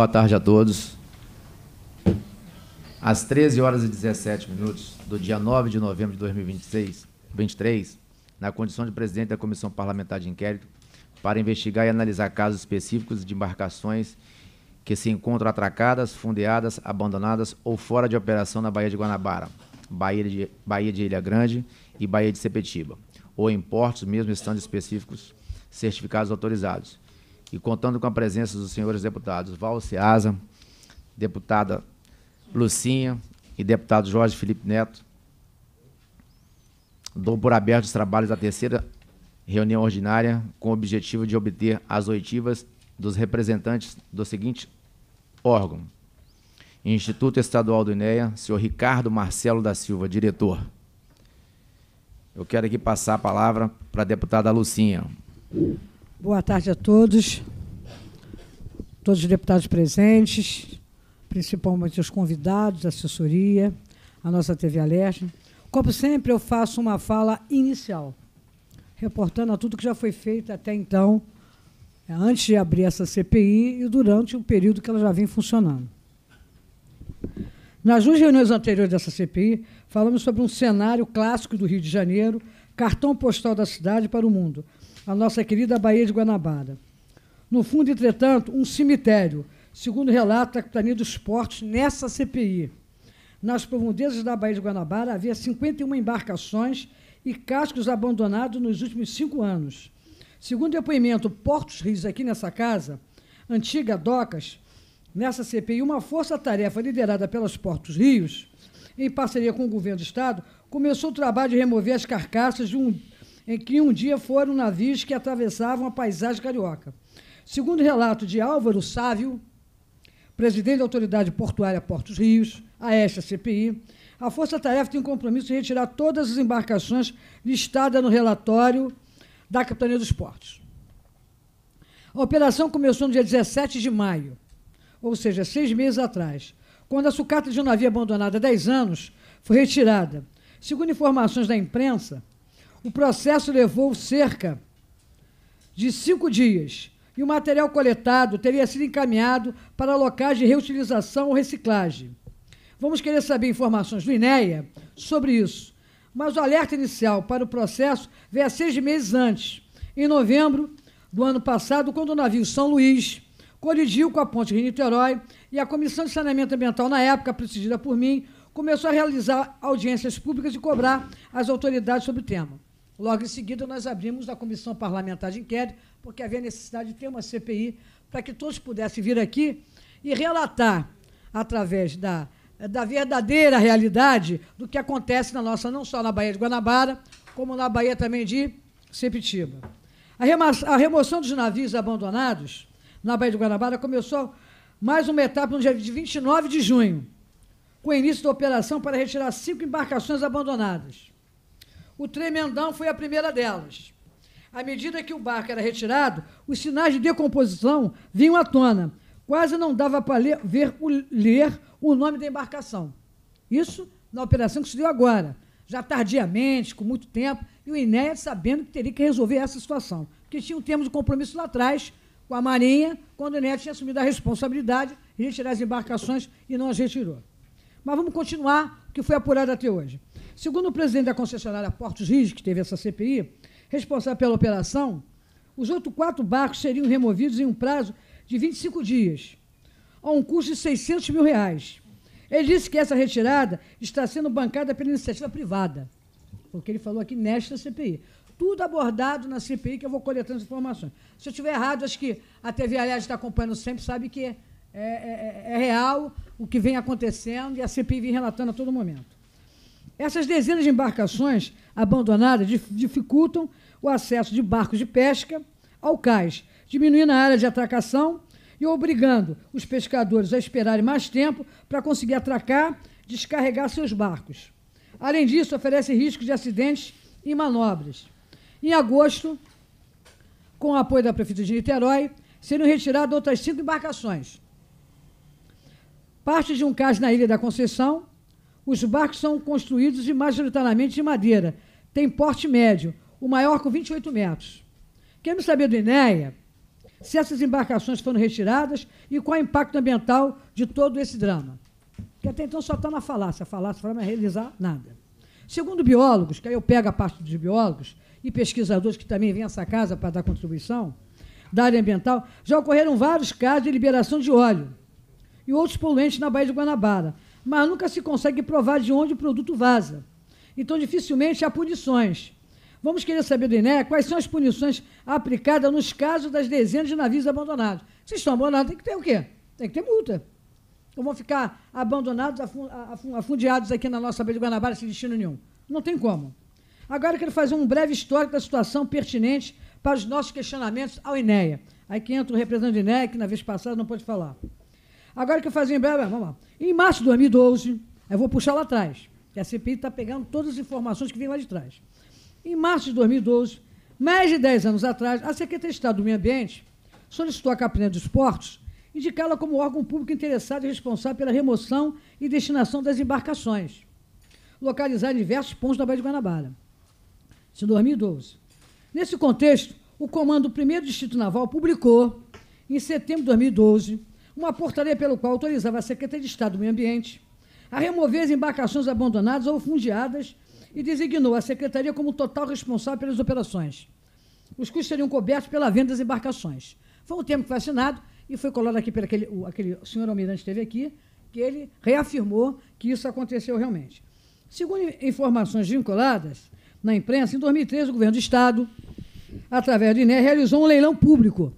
boa tarde a todos. Às 13 horas e 17 minutos do dia 9 de novembro de 2026, 23, na condição de presidente da Comissão Parlamentar de Inquérito, para investigar e analisar casos específicos de embarcações que se encontram atracadas, fundeadas, abandonadas ou fora de operação na Baía de Guanabara, Baía de, Baía de Ilha Grande e Baía de Sepetiba, ou em portos, mesmo estando específicos certificados autorizados, e contando com a presença dos senhores deputados Val Seasa, deputada Lucinha e deputado Jorge Felipe Neto, dou por aberto os trabalhos da terceira reunião ordinária com o objetivo de obter as oitivas dos representantes do seguinte órgão. Instituto Estadual do INEA, senhor Ricardo Marcelo da Silva, diretor. Eu quero aqui passar a palavra para a deputada Lucinha. Boa tarde a todos, todos os deputados presentes, principalmente os convidados, a assessoria, a nossa TV Alerj. Como sempre, eu faço uma fala inicial, reportando a tudo que já foi feito até então, é, antes de abrir essa CPI e durante o período que ela já vem funcionando. Nas duas reuniões anteriores dessa CPI, falamos sobre um cenário clássico do Rio de Janeiro, cartão postal da cidade para o mundo – a nossa querida Baía de Guanabara. No fundo, entretanto, um cemitério, segundo relata a Capitania dos Portos nessa CPI. Nas profundezas da Baía de Guanabara havia 51 embarcações e cascos abandonados nos últimos cinco anos. Segundo depoimento Portos Rios aqui nessa casa, antiga Docas, nessa CPI, uma força-tarefa liderada pelas Portos Rios, em parceria com o governo do Estado, começou o trabalho de remover as carcaças de um em que um dia foram navios que atravessavam a paisagem carioca. Segundo o relato de Álvaro Sávio, presidente da Autoridade Portuária Portos Rios, a esta CPI, a Força Tarefa tem compromisso de retirar todas as embarcações listadas no relatório da Capitania dos Portos. A operação começou no dia 17 de maio, ou seja, seis meses atrás, quando a sucata de um navio abandonado há 10 anos foi retirada. Segundo informações da imprensa, o processo levou cerca de cinco dias e o material coletado teria sido encaminhado para locais de reutilização ou reciclagem. Vamos querer saber informações do INEA sobre isso, mas o alerta inicial para o processo veio há seis meses antes, em novembro do ano passado, quando o navio São Luís colidiu com a ponte Rio-Niterói e a Comissão de Saneamento Ambiental, na época, presidida por mim, começou a realizar audiências públicas e cobrar as autoridades sobre o tema. Logo em seguida, nós abrimos a comissão parlamentar de inquérito, porque havia necessidade de ter uma CPI para que todos pudessem vir aqui e relatar, através da, da verdadeira realidade, do que acontece na nossa, não só na Bahia de Guanabara, como na Bahia também de Sepitiba. A, a remoção dos navios abandonados na Bahia de Guanabara começou mais uma etapa no dia 29 de junho, com o início da operação para retirar cinco embarcações abandonadas. O Tremendão foi a primeira delas. À medida que o barco era retirado, os sinais de decomposição vinham à tona. Quase não dava para ler, ver, ler o nome da embarcação. Isso na operação que se deu agora, já tardiamente, com muito tempo, e o INEA sabendo que teria que resolver essa situação. Porque tinha um termo de compromisso lá atrás com a Marinha, quando o INEA tinha assumido a responsabilidade de retirar as embarcações e não as retirou. Mas vamos continuar o que foi apurado até hoje. Segundo o presidente da concessionária Portos Rios, que teve essa CPI, responsável pela operação, os outros quatro barcos seriam removidos em um prazo de 25 dias, a um custo de 600 mil reais. Ele disse que essa retirada está sendo bancada pela iniciativa privada, porque ele falou aqui nesta CPI. Tudo abordado na CPI que eu vou coletando as informações. Se eu estiver errado, acho que a TV Aliás está acompanhando sempre, sabe que é, é, é, é real o que vem acontecendo e a CPI vem relatando a todo momento. Essas dezenas de embarcações abandonadas dificultam o acesso de barcos de pesca ao cais, diminuindo a área de atracação e obrigando os pescadores a esperarem mais tempo para conseguir atracar, descarregar seus barcos. Além disso, oferece riscos de acidentes e manobras. Em agosto, com o apoio da Prefeitura de Niterói, seriam retiradas outras cinco embarcações. Parte de um cais na Ilha da Conceição os barcos são construídos majoritariamente de madeira. Tem porte médio, o maior com 28 metros. Queremos saber do INEA se essas embarcações foram retiradas e qual é o impacto ambiental de todo esse drama. Que até então só está na falácia. A falácia não vai realizar nada. Segundo biólogos, que aí eu pego a parte dos biólogos e pesquisadores que também vêm a essa casa para dar contribuição da área ambiental, já ocorreram vários casos de liberação de óleo e outros poluentes na Baía de Guanabara, mas nunca se consegue provar de onde o produto vaza. Então, dificilmente há punições. Vamos querer saber do INEA quais são as punições aplicadas nos casos das dezenas de navios abandonados. Se estão abandonados, tem que ter o quê? Tem que ter multa. Ou então, vão ficar abandonados, afundiados aqui na nossa Baía de Guanabara sem destino nenhum. Não tem como. Agora eu quero fazer um breve histórico da situação pertinente para os nossos questionamentos ao INEA. Aí que entra o representante do INEA, que na vez passada não pôde falar. Agora que eu fazia em breve, vamos lá. Em março de 2012, eu vou puxar lá atrás, que a CPI está pegando todas as informações que vêm lá de trás. Em março de 2012, mais de 10 anos atrás, a Secretaria de Estado do Meio Ambiente solicitou à Capitania dos Portos indicá-la como órgão público interessado e responsável pela remoção e destinação das embarcações, localizadas em diversos pontos da Baía de Guanabara. Isso em 2012. Nesse contexto, o Comando do Primeiro Distrito Naval publicou, em setembro de 2012, uma portaria pelo qual autorizava a Secretaria de Estado do Meio Ambiente a remover as embarcações abandonadas ou fundiadas e designou a Secretaria como total responsável pelas operações. Os custos seriam cobertos pela venda das embarcações. Foi um termo que foi assinado e foi colado aqui pelo aquele, o, aquele senhor Almirante esteve aqui, que ele reafirmou que isso aconteceu realmente. Segundo informações vinculadas na imprensa, em 2013 o governo do Estado, através do INE, realizou um leilão público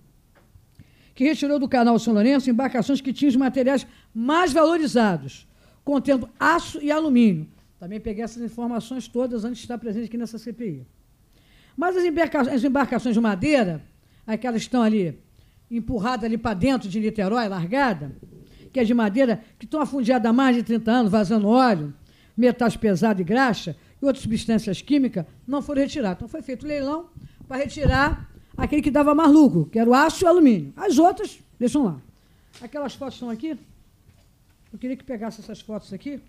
que retirou do canal São Lourenço embarcações que tinham os materiais mais valorizados, contendo aço e alumínio. Também peguei essas informações todas antes de estar presente aqui nessa CPI. Mas as, embarcações de madeira, aquelas que estão ali empurradas ali para dentro de Niterói, largada, que é de madeira, que estão afundadas há mais de 30 anos, vazando óleo, metais pesados e graxa e outras substâncias químicas, não foram retiradas. Então foi feito leilão para retirar aquele que dava mais lucro, que era o aço e o alumínio. As outras, deixam lá. Aquelas fotos estão aqui. Eu queria que pegasse essas fotos aqui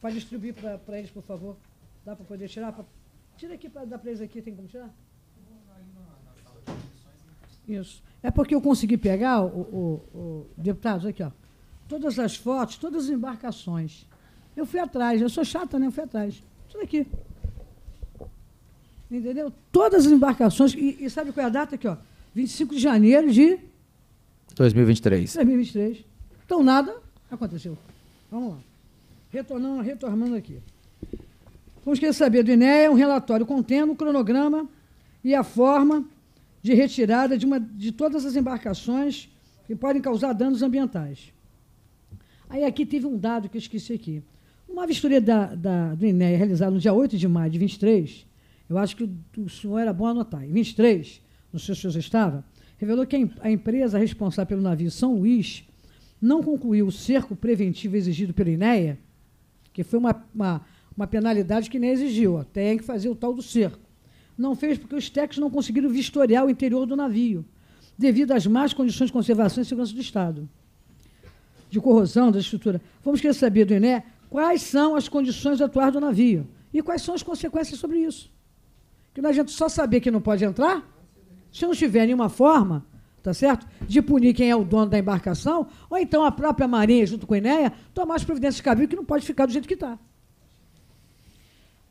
para distribuir para eles, por favor. Dá para poder tirar? Pra... Tira aqui para dar para eles aqui, tem como tirar? Isso. É porque eu consegui pegar, o, o, o deputados, aqui, ó. Todas as fotos, todas as embarcações. Eu fui atrás, eu sou chata, né? Eu fui atrás. Tudo aqui. Entendeu? Todas as embarcações. E, e sabe qual é a data aqui, ó? 25 de janeiro de 2023. 2023. Então nada aconteceu. Vamos lá. Retornando, retornando aqui. Vamos querer saber do INEA um relatório contendo o cronograma e a forma de retirada de, uma, de todas as embarcações que podem causar danos ambientais. Aí aqui teve um dado que eu esqueci aqui. Uma vistoria da, da, do INEA realizada no dia 8 de maio de 2023. Eu acho que o senhor era bom anotar. Em 23, se o senhor estava, revelou que a empresa responsável pelo navio São Luís não concluiu o cerco preventivo exigido pela INEA, que foi uma, uma, uma penalidade que nem exigiu, até tem que fazer o tal do cerco. Não fez porque os técnicos não conseguiram vistoriar o interior do navio, devido às más condições de conservação e segurança do Estado, de corrosão da estrutura. Vamos querer saber do INEA quais são as condições atuais do navio e quais são as consequências sobre isso. Porque não adianta só saber que não pode entrar, se não tiver nenhuma forma, tá certo? De punir quem é o dono da embarcação, ou então a própria Marinha, junto com a Enéia, tomar as providências cabíveis que não pode ficar do jeito que está.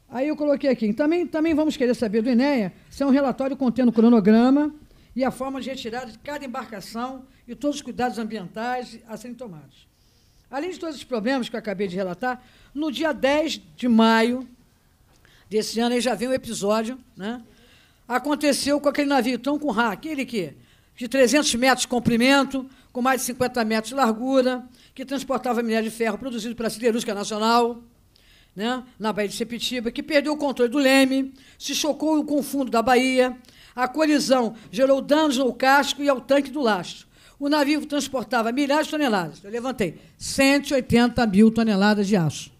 Aí eu coloquei aqui. Também, também vamos querer saber do INEA se é um relatório contendo o cronograma e a forma de retirada de cada embarcação e todos os cuidados ambientais a serem tomados. Além de todos os problemas que eu acabei de relatar, no dia 10 de maio desse ano, aí já vem o episódio, né? Aconteceu com aquele navio tão com Ra, aquele que de 300 metros de comprimento, com mais de 50 metros de largura, que transportava minério de ferro produzido pela Siderúrgica Nacional, né, na Baía de Sepetiba, que perdeu o controle do leme, se chocou com o fundo da Bahia. A colisão gerou danos ao casco e ao tanque do lastro. O navio transportava milhares de toneladas. Eu levantei 180 mil toneladas de aço.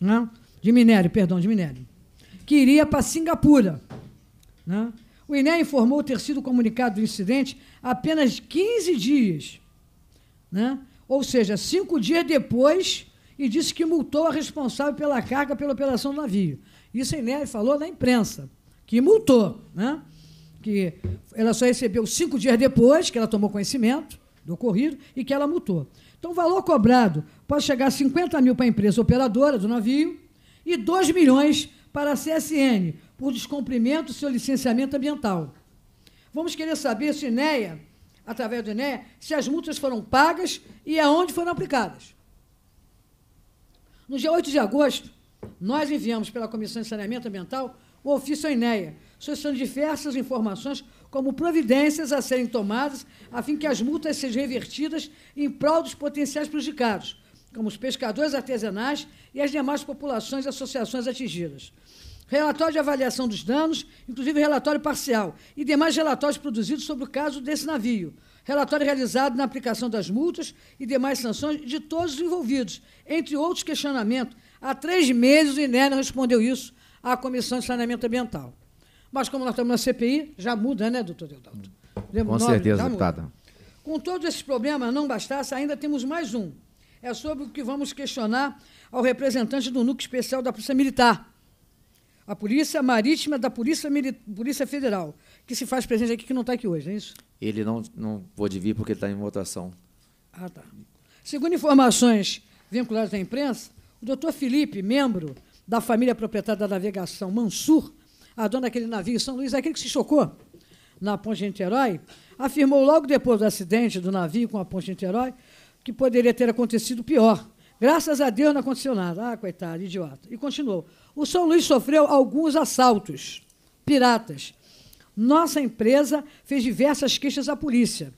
Né? De minério, perdão, de minério que iria para Singapura. Né? O INE informou ter sido comunicado do incidente apenas 15 dias, né? ou seja, cinco dias depois, e disse que multou a responsável pela carga pela operação do navio. Isso a INE falou na imprensa, que multou, né? que ela só recebeu cinco dias depois que ela tomou conhecimento do ocorrido e que ela multou. Então, o valor cobrado pode chegar a 50 mil para a empresa operadora do navio e 2 milhões para a CSN por descumprimento do seu licenciamento ambiental. Vamos querer saber se INEA, através do INEA, se as multas foram pagas e aonde foram aplicadas. No dia 8 de agosto, nós enviamos pela Comissão de Saneamento Ambiental o ofício à INEA, solicitando diversas informações como providências a serem tomadas a fim que as multas sejam revertidas em prol dos potenciais prejudicados, como os pescadores artesanais e as demais populações e associações atingidas. Relatório de avaliação dos danos, inclusive relatório parcial, e demais relatórios produzidos sobre o caso desse navio. Relatório realizado na aplicação das multas e demais sanções de todos os envolvidos, entre outros questionamentos. Há três meses o INER respondeu isso à Comissão de Saneamento Ambiental. Mas como nós estamos na CPI, já muda, né, doutor Deodato? Com certeza, deputada. Com todos esses problemas, não bastasse, ainda temos mais um é sobre o que vamos questionar ao representante do núcleo especial da Polícia Militar, a Polícia Marítima da Polícia, Mil... Polícia Federal, que se faz presente aqui, que não está aqui hoje, não é isso? Ele não, não pôde vir porque está em votação. Ah, tá. Segundo informações vinculadas à imprensa, o doutor Felipe, membro da família proprietária da navegação Mansur, a dona daquele navio São Luís, é aquele que se chocou na ponte de Niterói, afirmou logo depois do acidente do navio com a ponte de Niterói que poderia ter acontecido pior. Graças a Deus não aconteceu nada. Ah, coitado, idiota. E continuou. O São Luís sofreu alguns assaltos piratas. Nossa empresa fez diversas queixas à polícia,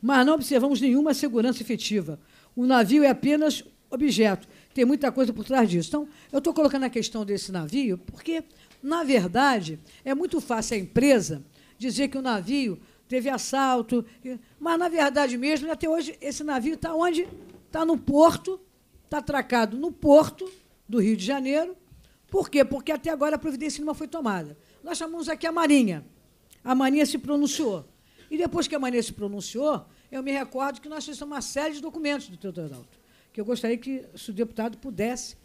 mas não observamos nenhuma segurança efetiva. O navio é apenas objeto. Tem muita coisa por trás disso. Então, eu estou colocando a questão desse navio porque, na verdade, é muito fácil a empresa dizer que o navio teve assalto. Mas, na verdade mesmo, até hoje, esse navio está onde? Está no porto, está atracado no porto do Rio de Janeiro. Por quê? Porque até agora a providência não foi tomada. Nós chamamos aqui a Marinha. A Marinha se pronunciou. E depois que a Marinha se pronunciou, eu me recordo que nós fizemos uma série de documentos do Teodoro Adalto, que eu gostaria que, se o deputado pudesse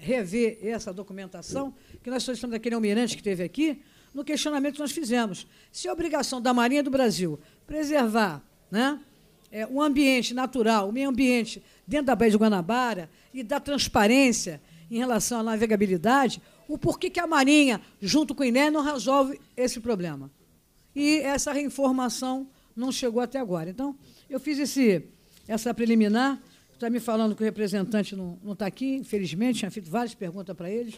rever essa documentação, que nós solicitamos daquele né, almirante que teve aqui, no questionamento que nós fizemos. Se a obrigação da Marinha do Brasil preservar né, é, um ambiente natural, um meio ambiente dentro da Baía de Guanabara e da transparência em relação à navegabilidade, o porquê que a Marinha, junto com o INE, não resolve esse problema. E essa reinformação não chegou até agora. Então, eu fiz esse, essa preliminar, está me falando que o representante não está aqui, infelizmente, tinha feito várias perguntas para eles.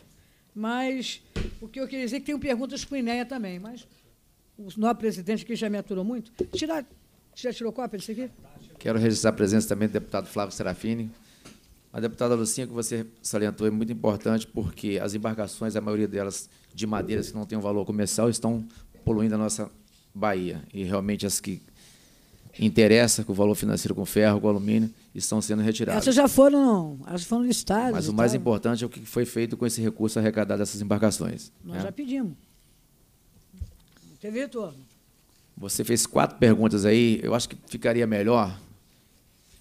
Mas o que eu queria dizer é que tenho perguntas com o Inéia também, mas o nosso presidente que já me aturou muito. Tirar, já tirou cópia disso aqui? Quero registrar a presença também do deputado Flávio Serafini. A deputada Lucinha, que você salientou, é muito importante porque as embarcações, a maioria delas de madeiras que não têm um valor comercial, estão poluindo a nossa Bahia. E realmente as que interessam, com o valor financeiro com ferro, com alumínio, estão sendo retiradas. Essas já foram, elas foram listadas. Mas o mais tal. importante é o que foi feito com esse recurso arrecadado dessas embarcações. Nós né? já pedimos. Você, Vitor? Você fez quatro perguntas aí. Eu acho que ficaria melhor,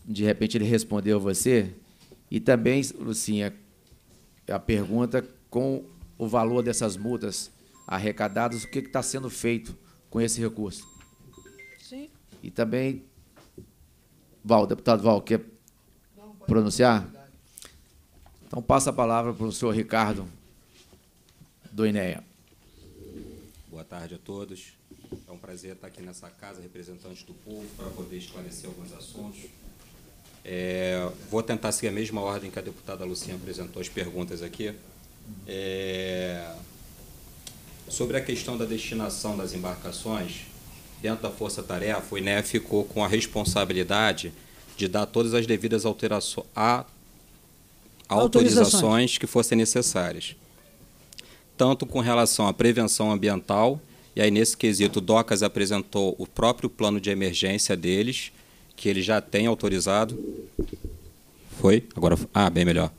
de repente, ele respondeu a você. E também, Lucinha, a pergunta com o valor dessas multas arrecadadas, o que está sendo feito com esse recurso? Sim. E também Val, deputado Val, quer pronunciar? Então passa a palavra para o senhor Ricardo do INEA. Boa tarde a todos. É um prazer estar aqui nessa casa, representante do povo, para poder esclarecer alguns assuntos. É, vou tentar seguir a mesma ordem que a deputada Lucinha apresentou as perguntas aqui. É, sobre a questão da destinação das embarcações, dentro da Força Tarefa, o INE ficou com a responsabilidade de dar todas as devidas alterações, a autorizações, autorizações que fossem necessárias, tanto com relação à prevenção ambiental, e aí nesse quesito o DOCAS apresentou o próprio plano de emergência deles, que ele já tem autorizado. Foi? Agora, ah, bem melhor.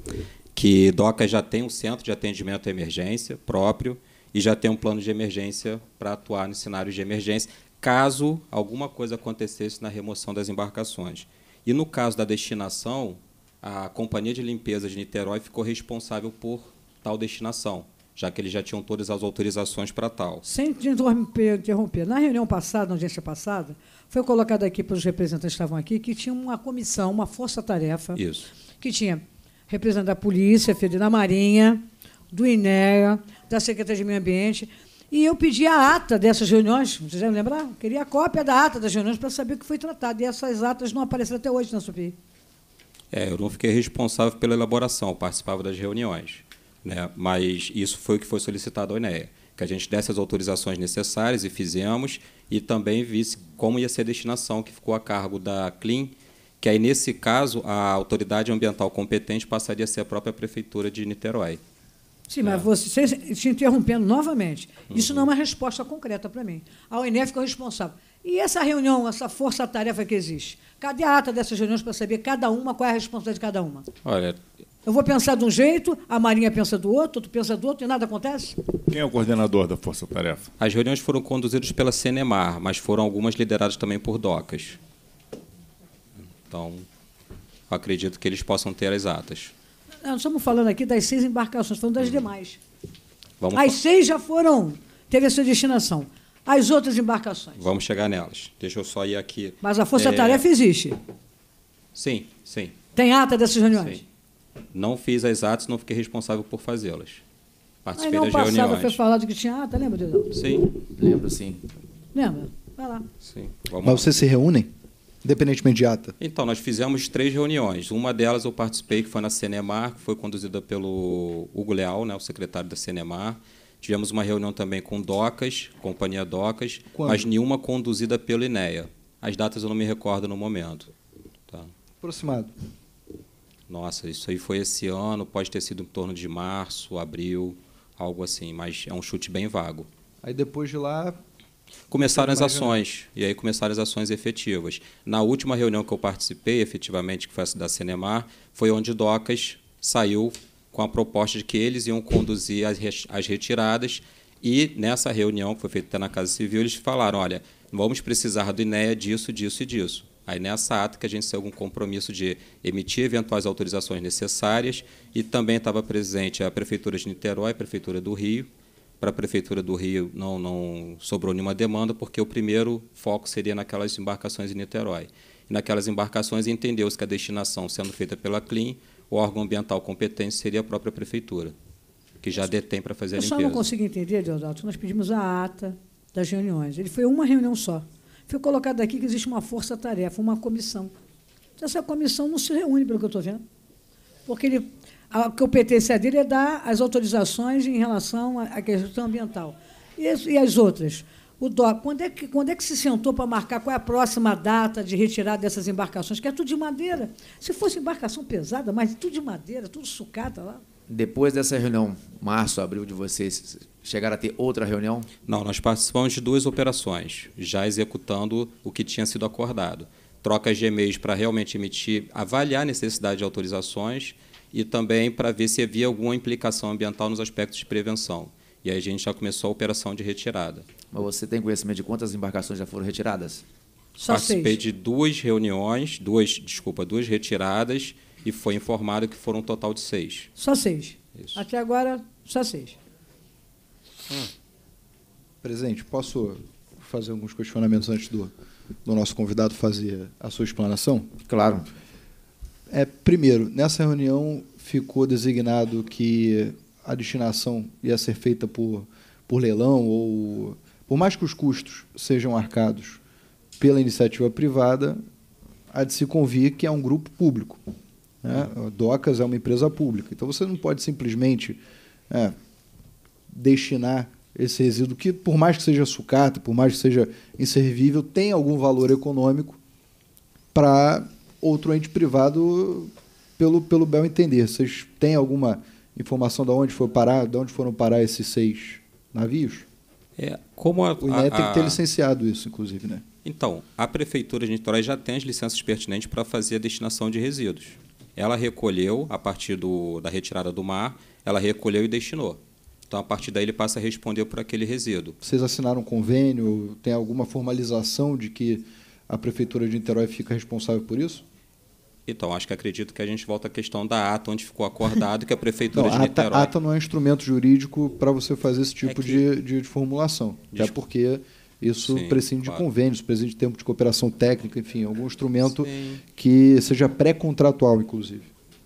Que DOCAS já tem um centro de atendimento à emergência próprio, e já tem um plano de emergência para atuar nos cenários de emergência caso alguma coisa acontecesse na remoção das embarcações. E no caso da destinação, a Companhia de Limpeza de Niterói ficou responsável por tal destinação, já que eles já tinham todas as autorizações para tal. Sem interromper, na reunião passada, na audiência passada, foi colocado aqui pelos representantes que estavam aqui que tinha uma comissão, uma força-tarefa, que tinha representante da Polícia da Marinha, do INEA, da Secretaria de Meio Ambiente e eu pedi a ata dessas reuniões, vocês devem lembrar? Eu queria a cópia da ata das reuniões para saber o que foi tratado. E essas atas não apareceram até hoje na SUPI. É, eu não fiquei responsável pela elaboração, participava das reuniões. Né? Mas isso foi o que foi solicitado ao INEA, que a gente desse as autorizações necessárias e fizemos, e também visse como ia ser a destinação que ficou a cargo da CLIM, que aí, nesse caso, a autoridade ambiental competente passaria a ser a própria Prefeitura de Niterói. Sim, mas é. você se interrompendo novamente. Isso uhum. não é uma resposta concreta para mim. A UNF é o responsável. E essa reunião, essa força-tarefa que existe? Cadê a ata dessas reuniões para saber cada uma qual é a responsabilidade de cada uma? Olha. Eu vou pensar de um jeito, a Marinha pensa do outro, tu pensa do outro e nada acontece? Quem é o coordenador da Força Tarefa? As reuniões foram conduzidas pela Cenemar, mas foram algumas lideradas também por DOCAS. Então, acredito que eles possam ter as atas. Não, estamos falando aqui das seis embarcações, falando das uhum. demais. Vamos As seis já foram, teve a sua destinação. As outras embarcações. Vamos chegar nelas. Deixa eu só ir aqui. Mas a força-tarefa é... existe. Sim, sim. Tem ata dessas reuniões? Sim. Não fiz as atas, não fiquei responsável por fazê-las. Participei Mas não das passado reuniões. foi falado que tinha ata, lembra, Dedão? Sim. Lembro, sim. Lembra? Vai lá. Sim. Vamos Mas vocês se reúnem? dependente imediata? Então, nós fizemos três reuniões. Uma delas eu participei, que foi na Cenemar, que foi conduzida pelo Hugo Leal, né, o secretário da Cenemar. Tivemos uma reunião também com Docas, Companhia Docas, Quando? mas nenhuma conduzida pelo INEA. As datas eu não me recordo no momento. Tá. Aproximado. Nossa, isso aí foi esse ano, pode ter sido em torno de março, abril, algo assim, mas é um chute bem vago. Aí depois de lá, Começaram as ações, e aí começaram as ações efetivas. Na última reunião que eu participei, efetivamente, que foi a da Cinemar, foi onde Docas saiu com a proposta de que eles iam conduzir as, as retiradas, e nessa reunião, que foi feita na Casa Civil, eles falaram, olha, vamos precisar do INEA disso, disso e disso. Aí nessa ata que a gente tem algum compromisso de emitir eventuais autorizações necessárias e também estava presente a Prefeitura de Niterói, a Prefeitura do Rio, para a Prefeitura do Rio não, não sobrou nenhuma demanda, porque o primeiro foco seria naquelas embarcações em Niterói. E naquelas embarcações entendeu-se que a destinação sendo feita pela CLIM, o órgão ambiental competente seria a própria Prefeitura, que já detém para fazer a limpeza. Eu só não consigo entender, Deodato, nós pedimos a ata das reuniões. Ele foi uma reunião só. Foi colocado aqui que existe uma força-tarefa, uma comissão. Essa comissão não se reúne, pelo que eu estou vendo. Porque ele a competência dele é dar as autorizações em relação à questão ambiental. E, as outras? O DOC, quando é que, quando é que se sentou para marcar qual é a próxima data de retirada dessas embarcações? Que é tudo de madeira. Se fosse embarcação pesada, mas tudo de madeira, tudo sucata lá. Depois dessa reunião, março, abril de vocês, chegaram a ter outra reunião? Não, nós participamos de duas operações, já executando o que tinha sido acordado trocas de e-mails para realmente emitir, avaliar a necessidade de autorizações e também para ver se havia alguma implicação ambiental nos aspectos de prevenção. E aí a gente já começou a operação de retirada. Mas você tem conhecimento de quantas embarcações já foram retiradas? Só Participei seis. de duas reuniões, duas, desculpa, duas retiradas e foi informado que foram um total de seis. Só seis. Isso. Até agora, só seis. Hum. Presidente, posso fazer alguns questionamentos antes do do nosso convidado fazer a sua explanação? Claro. É, primeiro, nessa reunião ficou designado que a destinação ia ser feita por, por leilão ou por mais que os custos sejam arcados pela iniciativa privada, há de se convir que é um grupo público. Né? A uhum. Docas é uma empresa pública. Então você não pode simplesmente é, destinar esse resíduo, que por mais que seja sucata, por mais que seja inservível, tem algum valor econômico para outro ente privado, pelo, pelo bel entender. Vocês têm alguma informação de onde foi parar, de onde foram parar esses seis navios? É, como a, o INE a, tem que ter licenciado isso, inclusive, né? Então, a Prefeitura de Niterói já tem as licenças pertinentes para fazer a destinação de resíduos. Ela recolheu, a partir do, da retirada do mar, ela recolheu e destinou. Então, a partir daí, ele passa a responder por aquele resíduo. Vocês assinaram um convênio? Tem alguma formalização de que a Prefeitura de Niterói fica responsável por isso? Então, acho que acredito que a gente volta à questão da ata, onde ficou acordado que é a Prefeitura não, de Niterói... A ata, ata não é instrumento jurídico para você fazer esse é tipo é que... de, de, de, formulação, Desculpa. até porque isso Sim, prescinde claro. de convênios, prescinde de tempo de cooperação técnica, enfim, algum instrumento Sim. que seja pré-contratual, inclusive.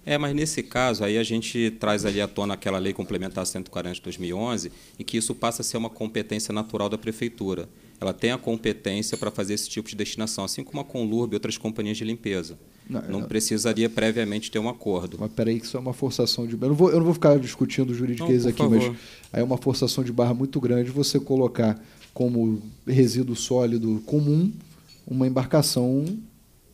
É, mas nesse caso, aí a gente traz ali à tona aquela lei complementar 140 de 2011, em que isso passa a ser uma competência natural da prefeitura. Ela tem a competência para fazer esse tipo de destinação, assim como a Conlurb e outras companhias de limpeza. Não, não, precisaria previamente ter um acordo. Mas peraí, que isso é uma forçação de. Eu não vou, eu não vou ficar discutindo juridiquês aqui, favor. mas aí é uma forçação de barra muito grande você colocar como resíduo sólido comum uma embarcação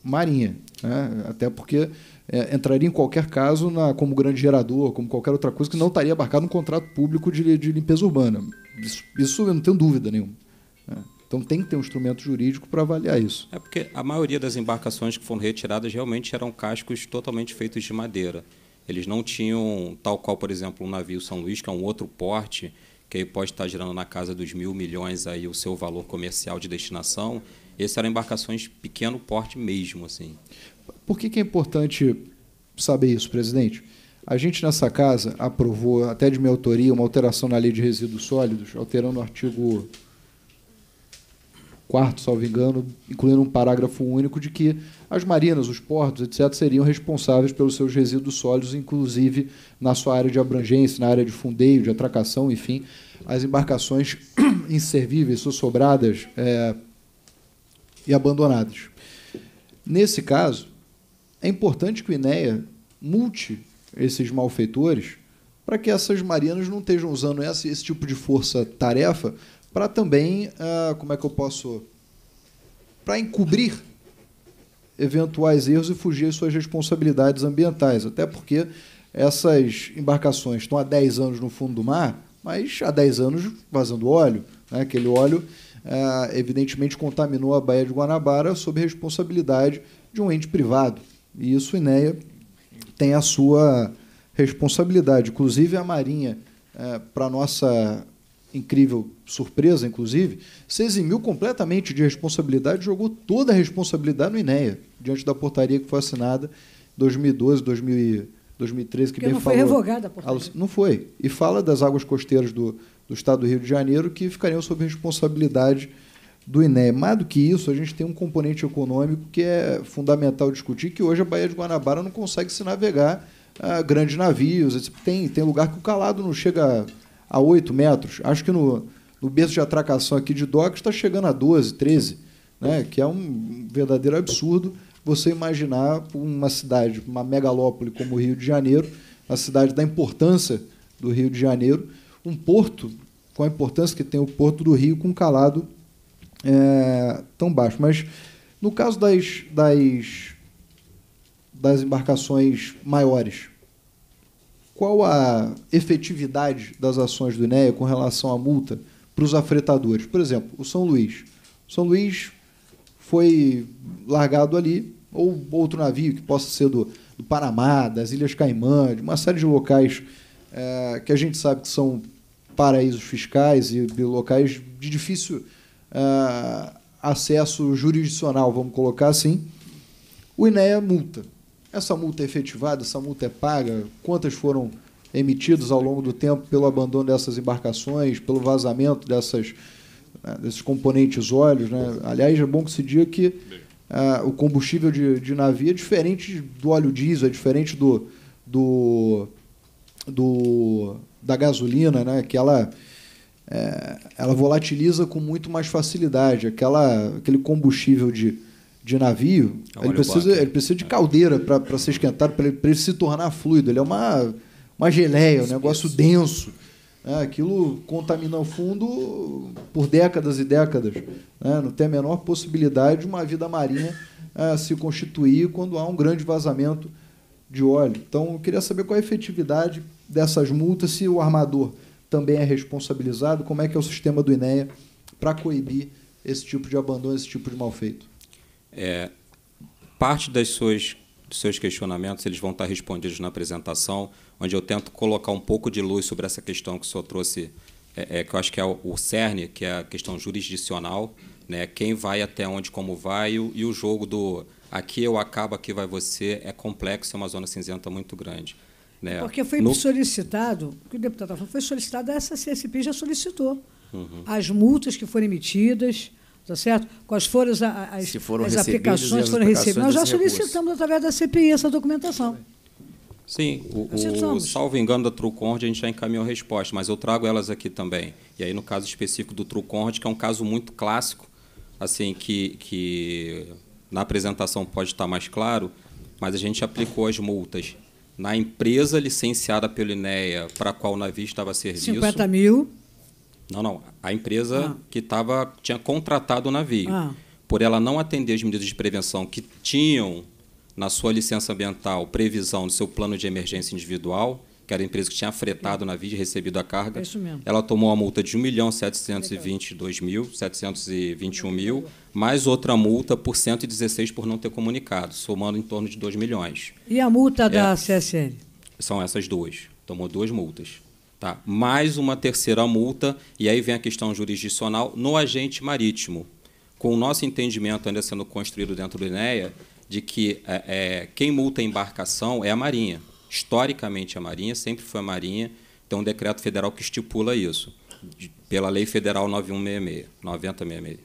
marinha. Né? Até porque é, entraria em qualquer caso na, como grande gerador, como qualquer outra coisa que não estaria abarcado no contrato público de, de limpeza urbana. Isso, isso, eu não tenho dúvida nenhuma. Né? Então tem que ter um instrumento jurídico para avaliar isso. É porque a maioria das embarcações que foram retiradas realmente eram cascos totalmente feitos de madeira. Eles não tinham, tal qual, por exemplo, um navio São Luís, que é um outro porte, que aí pode estar girando na casa dos mil milhões aí o seu valor comercial de destinação. Esse eram embarcações pequeno porte mesmo, assim. Por que, que é importante saber isso, presidente? A gente nessa casa aprovou, até de minha autoria, uma alteração na lei de resíduos sólidos, alterando o artigo 4, salvo engano, incluindo um parágrafo único de que as marinas, os portos, etc., seriam responsáveis pelos seus resíduos sólidos, inclusive na sua área de abrangência, na área de fundeio, de atracação, enfim, as embarcações inservíveis, sobradas é, eh, e abandonadas. Nesse caso, é importante que o INEA multe esses malfeitores para que essas marinas não estejam usando esse, esse tipo de força-tarefa para também, uh, como é que eu posso... para encobrir eventuais erros e fugir às suas responsabilidades ambientais. Até porque essas embarcações estão há 10 anos no fundo do mar, mas há 10 anos vazando óleo. Né? Aquele óleo, ah, evidentemente, contaminou a Baía de Guanabara sob responsabilidade de um ente privado. E isso INEA tem a sua responsabilidade. Inclusive, a Marinha, é, para nossa incrível surpresa, inclusive, se eximiu completamente de responsabilidade, jogou toda a responsabilidade no INEA, diante da portaria que foi assinada em 2012, 2013, que Porque bem não falou. Não foi revogada a portaria. Não foi. E fala das águas costeiras do, do estado do Rio de Janeiro que ficariam sob responsabilidade do INE. Mais do que isso, a gente tem um componente econômico que é fundamental discutir, que hoje a Baía de Guanabara não consegue se navegar a ah, grandes navios. Tem, tem lugar que o calado não chega a 8 metros. Acho que no, no berço de atracação aqui de Docas está chegando a 12, 13, né? que é um verdadeiro absurdo você imaginar uma cidade, uma megalópole como o Rio de Janeiro, a cidade da importância do Rio de Janeiro, um porto com a importância que tem o Porto do Rio com calado é, tão baixo. Mas no caso das, das, das embarcações maiores, qual a efetividade das ações do INEA com relação à multa para os afretadores? Por exemplo, o São Luís. O São Luís foi largado ali, ou outro navio que possa ser do, do Panamá, das Ilhas Caimã, de uma série de locais é, que a gente sabe que são paraísos fiscais e locais de difícil uh, acesso jurisdicional, vamos colocar assim, o INEA multa. Essa multa é efetivada, essa multa é paga, quantas foram emitidas ao longo do tempo pelo abandono dessas embarcações, pelo vazamento dessas, né, desses componentes óleos. Né? Aliás, é bom que se diga que uh, o combustível de, de navio é diferente do óleo diesel, é diferente do, do, do da gasolina, né? que ela é, ela volatiliza com muito mais facilidade. Aquela, aquele combustível de, de navio, ele precisa, ele precisa de caldeira para ser esquentado, para ele, ele, se tornar fluido. Ele é uma, uma geleia, um negócio denso. É, aquilo contamina o fundo por décadas e décadas. Né? Não tem a menor possibilidade de uma vida marinha é, se constituir quando há um grande vazamento de óleo. Então, eu queria saber qual a efetividade dessas multas se o armador também é responsabilizado? Como é que é o sistema do INEA para coibir esse tipo de abandono, esse tipo de feito É, parte das suas, dos seus questionamentos eles vão estar respondidos na apresentação, onde eu tento colocar um pouco de luz sobre essa questão que o senhor trouxe, é, é, que eu acho que é o, o cerne, que é a questão jurisdicional, né? quem vai até onde, como vai, e o, e o jogo do aqui eu é acabo, aqui vai você, é complexo, é uma zona cinzenta muito grande. Né? Porque foi no... solicitado, o que o deputado falou, foi solicitado, essa CSP já solicitou. Uhum. As multas que foram emitidas, tá certo? Quais foram as, as, foram as aplicações que foram recebidas. Nós já solicitamos recursos. através da CPI essa documentação. Sim, o, o, salvo engano da Truconde, a gente já encaminhou a resposta, mas eu trago elas aqui também. E aí, no caso específico do Truconde, que é um caso muito clássico, assim, que, que na apresentação pode estar mais claro, mas a gente aplicou as multas na empresa licenciada pelo INEA para a qual o navio estava a serviço. 50 mil? Não, não. A empresa ah. que tava, tinha contratado o navio. Ah. Por ela não atender as medidas de prevenção que tinham na sua licença ambiental previsão do seu plano de emergência individual, que era a empresa que tinha fretado o navio e recebido a carga. Ela tomou uma multa de 1 milhão 722 mil, 721 mil, mais outra multa por 116 por não ter comunicado, somando em torno de 2 milhões. E a multa é, da CSN? São essas duas. Tomou duas multas. Tá. Mais uma terceira multa, e aí vem a questão jurisdicional no agente marítimo. Com o nosso entendimento ainda sendo construído dentro do INEA, de que é, é, quem multa a embarcação é a Marinha historicamente a Marinha, sempre foi a Marinha, tem um decreto federal que estipula isso, pela Lei Federal 9166, 9066.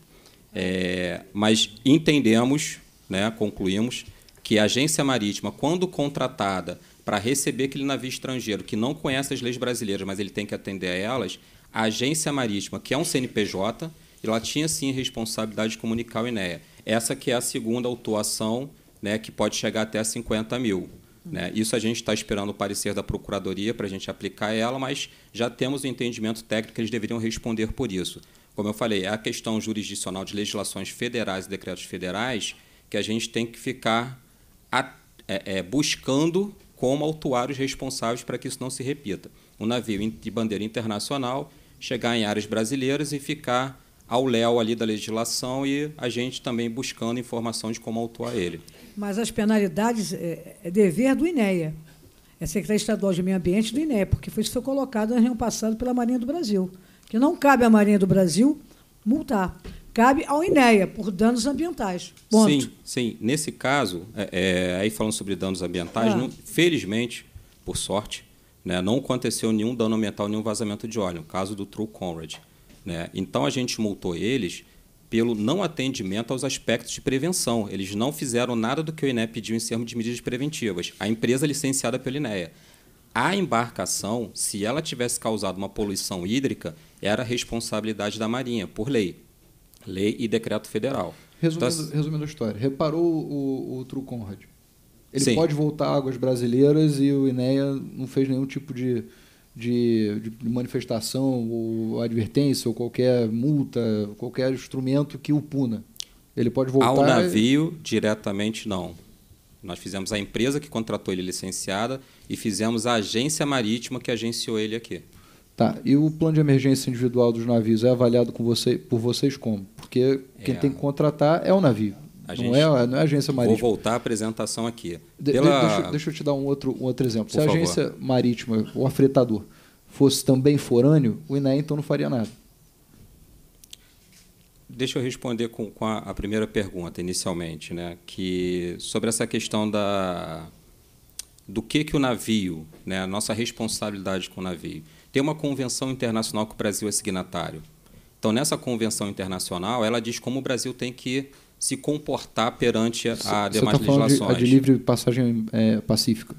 É, mas entendemos, né, concluímos, que a agência marítima, quando contratada para receber aquele navio estrangeiro que não conhece as leis brasileiras, mas ele tem que atender a elas, a agência marítima, que é um CNPJ, ela tinha sim responsabilidade de comunicar o INEA. Essa que é a segunda autuação, né, que pode chegar até 50 mil. Né? Isso a gente está esperando o parecer da Procuradoria para a gente aplicar ela, mas já temos o entendimento técnico que eles deveriam responder por isso. Como eu falei, é a questão jurisdicional de legislações federais e decretos federais que a gente tem que ficar a, é, é, buscando como autuar os responsáveis para que isso não se repita. Um navio de bandeira internacional chegar em áreas brasileiras e ficar ao léu ali da legislação e a gente também buscando informação de como autuar ele. Mas as penalidades é, é dever do INEA, é Secretaria Estadual de Meio Ambiente do INEA, porque foi isso foi colocado na reunião passada pela Marinha do Brasil, que não cabe à Marinha do Brasil multar, cabe ao INEA por danos ambientais. Ponto. Sim, sim. Nesse caso, é, é, aí falando sobre danos ambientais, ah. não, felizmente, por sorte, né, não aconteceu nenhum dano ambiental, nenhum vazamento de óleo, no caso do True Conrad. Né? Então a gente multou eles pelo não atendimento aos aspectos de prevenção. Eles não fizeram nada do que o INEA pediu em termos de medidas preventivas. A empresa licenciada pelo INEA. A embarcação, se ela tivesse causado uma poluição hídrica, era responsabilidade da Marinha, por lei. Lei e decreto federal. Resumindo, então, resumindo a história, reparou o, o Conrad? Ele sim. pode voltar a águas brasileiras e o INEA não fez nenhum tipo de de, de manifestação ou advertência ou qualquer multa, qualquer instrumento que o puna. Ele pode voltar. Ao navio, e... diretamente não. Nós fizemos a empresa que contratou ele licenciada e fizemos a agência marítima que agenciou ele aqui. Tá. E o plano de emergência individual dos navios é avaliado com você, por vocês como? Porque quem é. tem que contratar é o navio. A gente é não, é, não é agência marítima. Vou voltar à apresentação aqui. Pela... deixa, deixa, eu te dar um outro, um outro exemplo. Por Se a agência marítima, o afretador, fosse também forâneo, o INEA então não faria nada. Deixa eu responder com, com a, a, primeira pergunta, inicialmente, né? que sobre essa questão da, do que, que o navio, né? a nossa responsabilidade com o navio. Tem uma convenção internacional que o Brasil é signatário. Então, nessa convenção internacional, ela diz como o Brasil tem que se comportar perante a cê, demais cê tá legislações. De, a de livre passagem é, pacífica.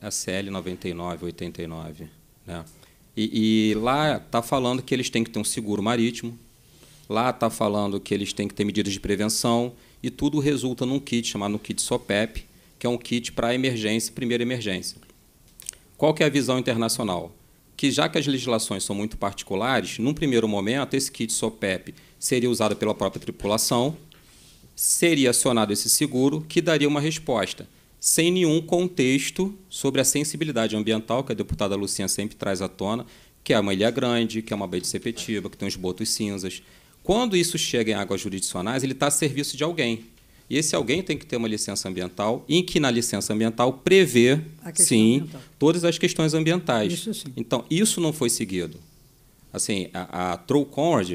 É a CL 99, 89. Né? E, e lá está falando que eles têm que ter um seguro marítimo, lá está falando que eles têm que ter medidas de prevenção, e tudo resulta num kit chamado kit SOPEP, que é um kit para emergência, primeira emergência. Qual que é a visão internacional? Que já que as legislações são muito particulares, num primeiro momento esse kit SOPEP seria usado pela própria tripulação, seria acionado esse seguro que daria uma resposta, sem nenhum contexto sobre a sensibilidade ambiental que a deputada Lucinha sempre traz à tona, que é uma ilha grande, que é uma baía de sepetiva, que tem os botos cinzas. Quando isso chega em águas jurisdicionais, ele está a serviço de alguém. E esse alguém tem que ter uma licença ambiental, em que na licença ambiental prevê, sim, ambiental. todas as questões ambientais. Isso, então, isso não foi seguido. Assim, a, a Troll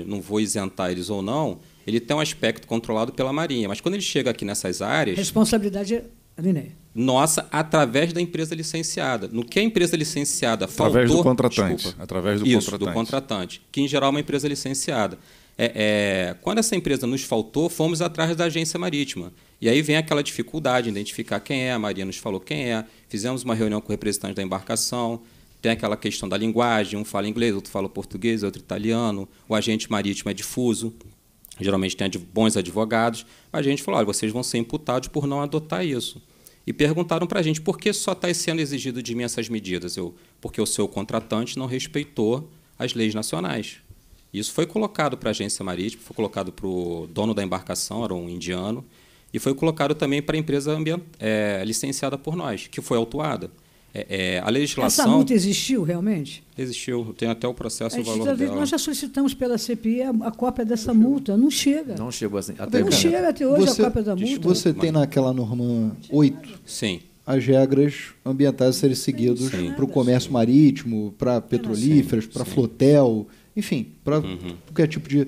não vou isentar eles ou não, ele tem um aspecto controlado pela Marinha. Mas quando ele chega aqui nessas áreas. Responsabilidade é Lineia. Nossa, através da empresa licenciada. No que a empresa licenciada faltou... Através do contratante. Desculpa, através do isso, contratante. do contratante. Que, em geral, é uma empresa licenciada. É, é, quando essa empresa nos faltou, fomos atrás da agência marítima. E aí vem aquela dificuldade de identificar quem é, a Maria nos falou quem é, fizemos uma reunião com o representante da embarcação, tem aquela questão da linguagem, um fala inglês, outro fala português, outro italiano, o agente marítimo é difuso geralmente tem bons advogados, a gente falou, olha, vocês vão ser imputados por não adotar isso. E perguntaram para a gente, por que só está sendo exigido de mim essas medidas? Eu, porque o seu contratante não respeitou as leis nacionais. Isso foi colocado para a agência marítima, foi colocado para o dono da embarcação, era um indiano, e foi colocado também para a empresa é, licenciada por nós, que foi autuada. É, é, a legislação. Essa multa existiu realmente? Existiu, tem até o processo é, o valor dela. Nós já solicitamos pela CPI a, é a cópia dessa não multa, não chega. Não chegou assim. Até não cara, chega até hoje você, a cópia da multa. Você tem naquela norma 8? Sim. As regras ambientais a serem seguidas para o comércio sim. marítimo, para ah, petrolíferas, para flotel, enfim, para uhum. qualquer tipo de,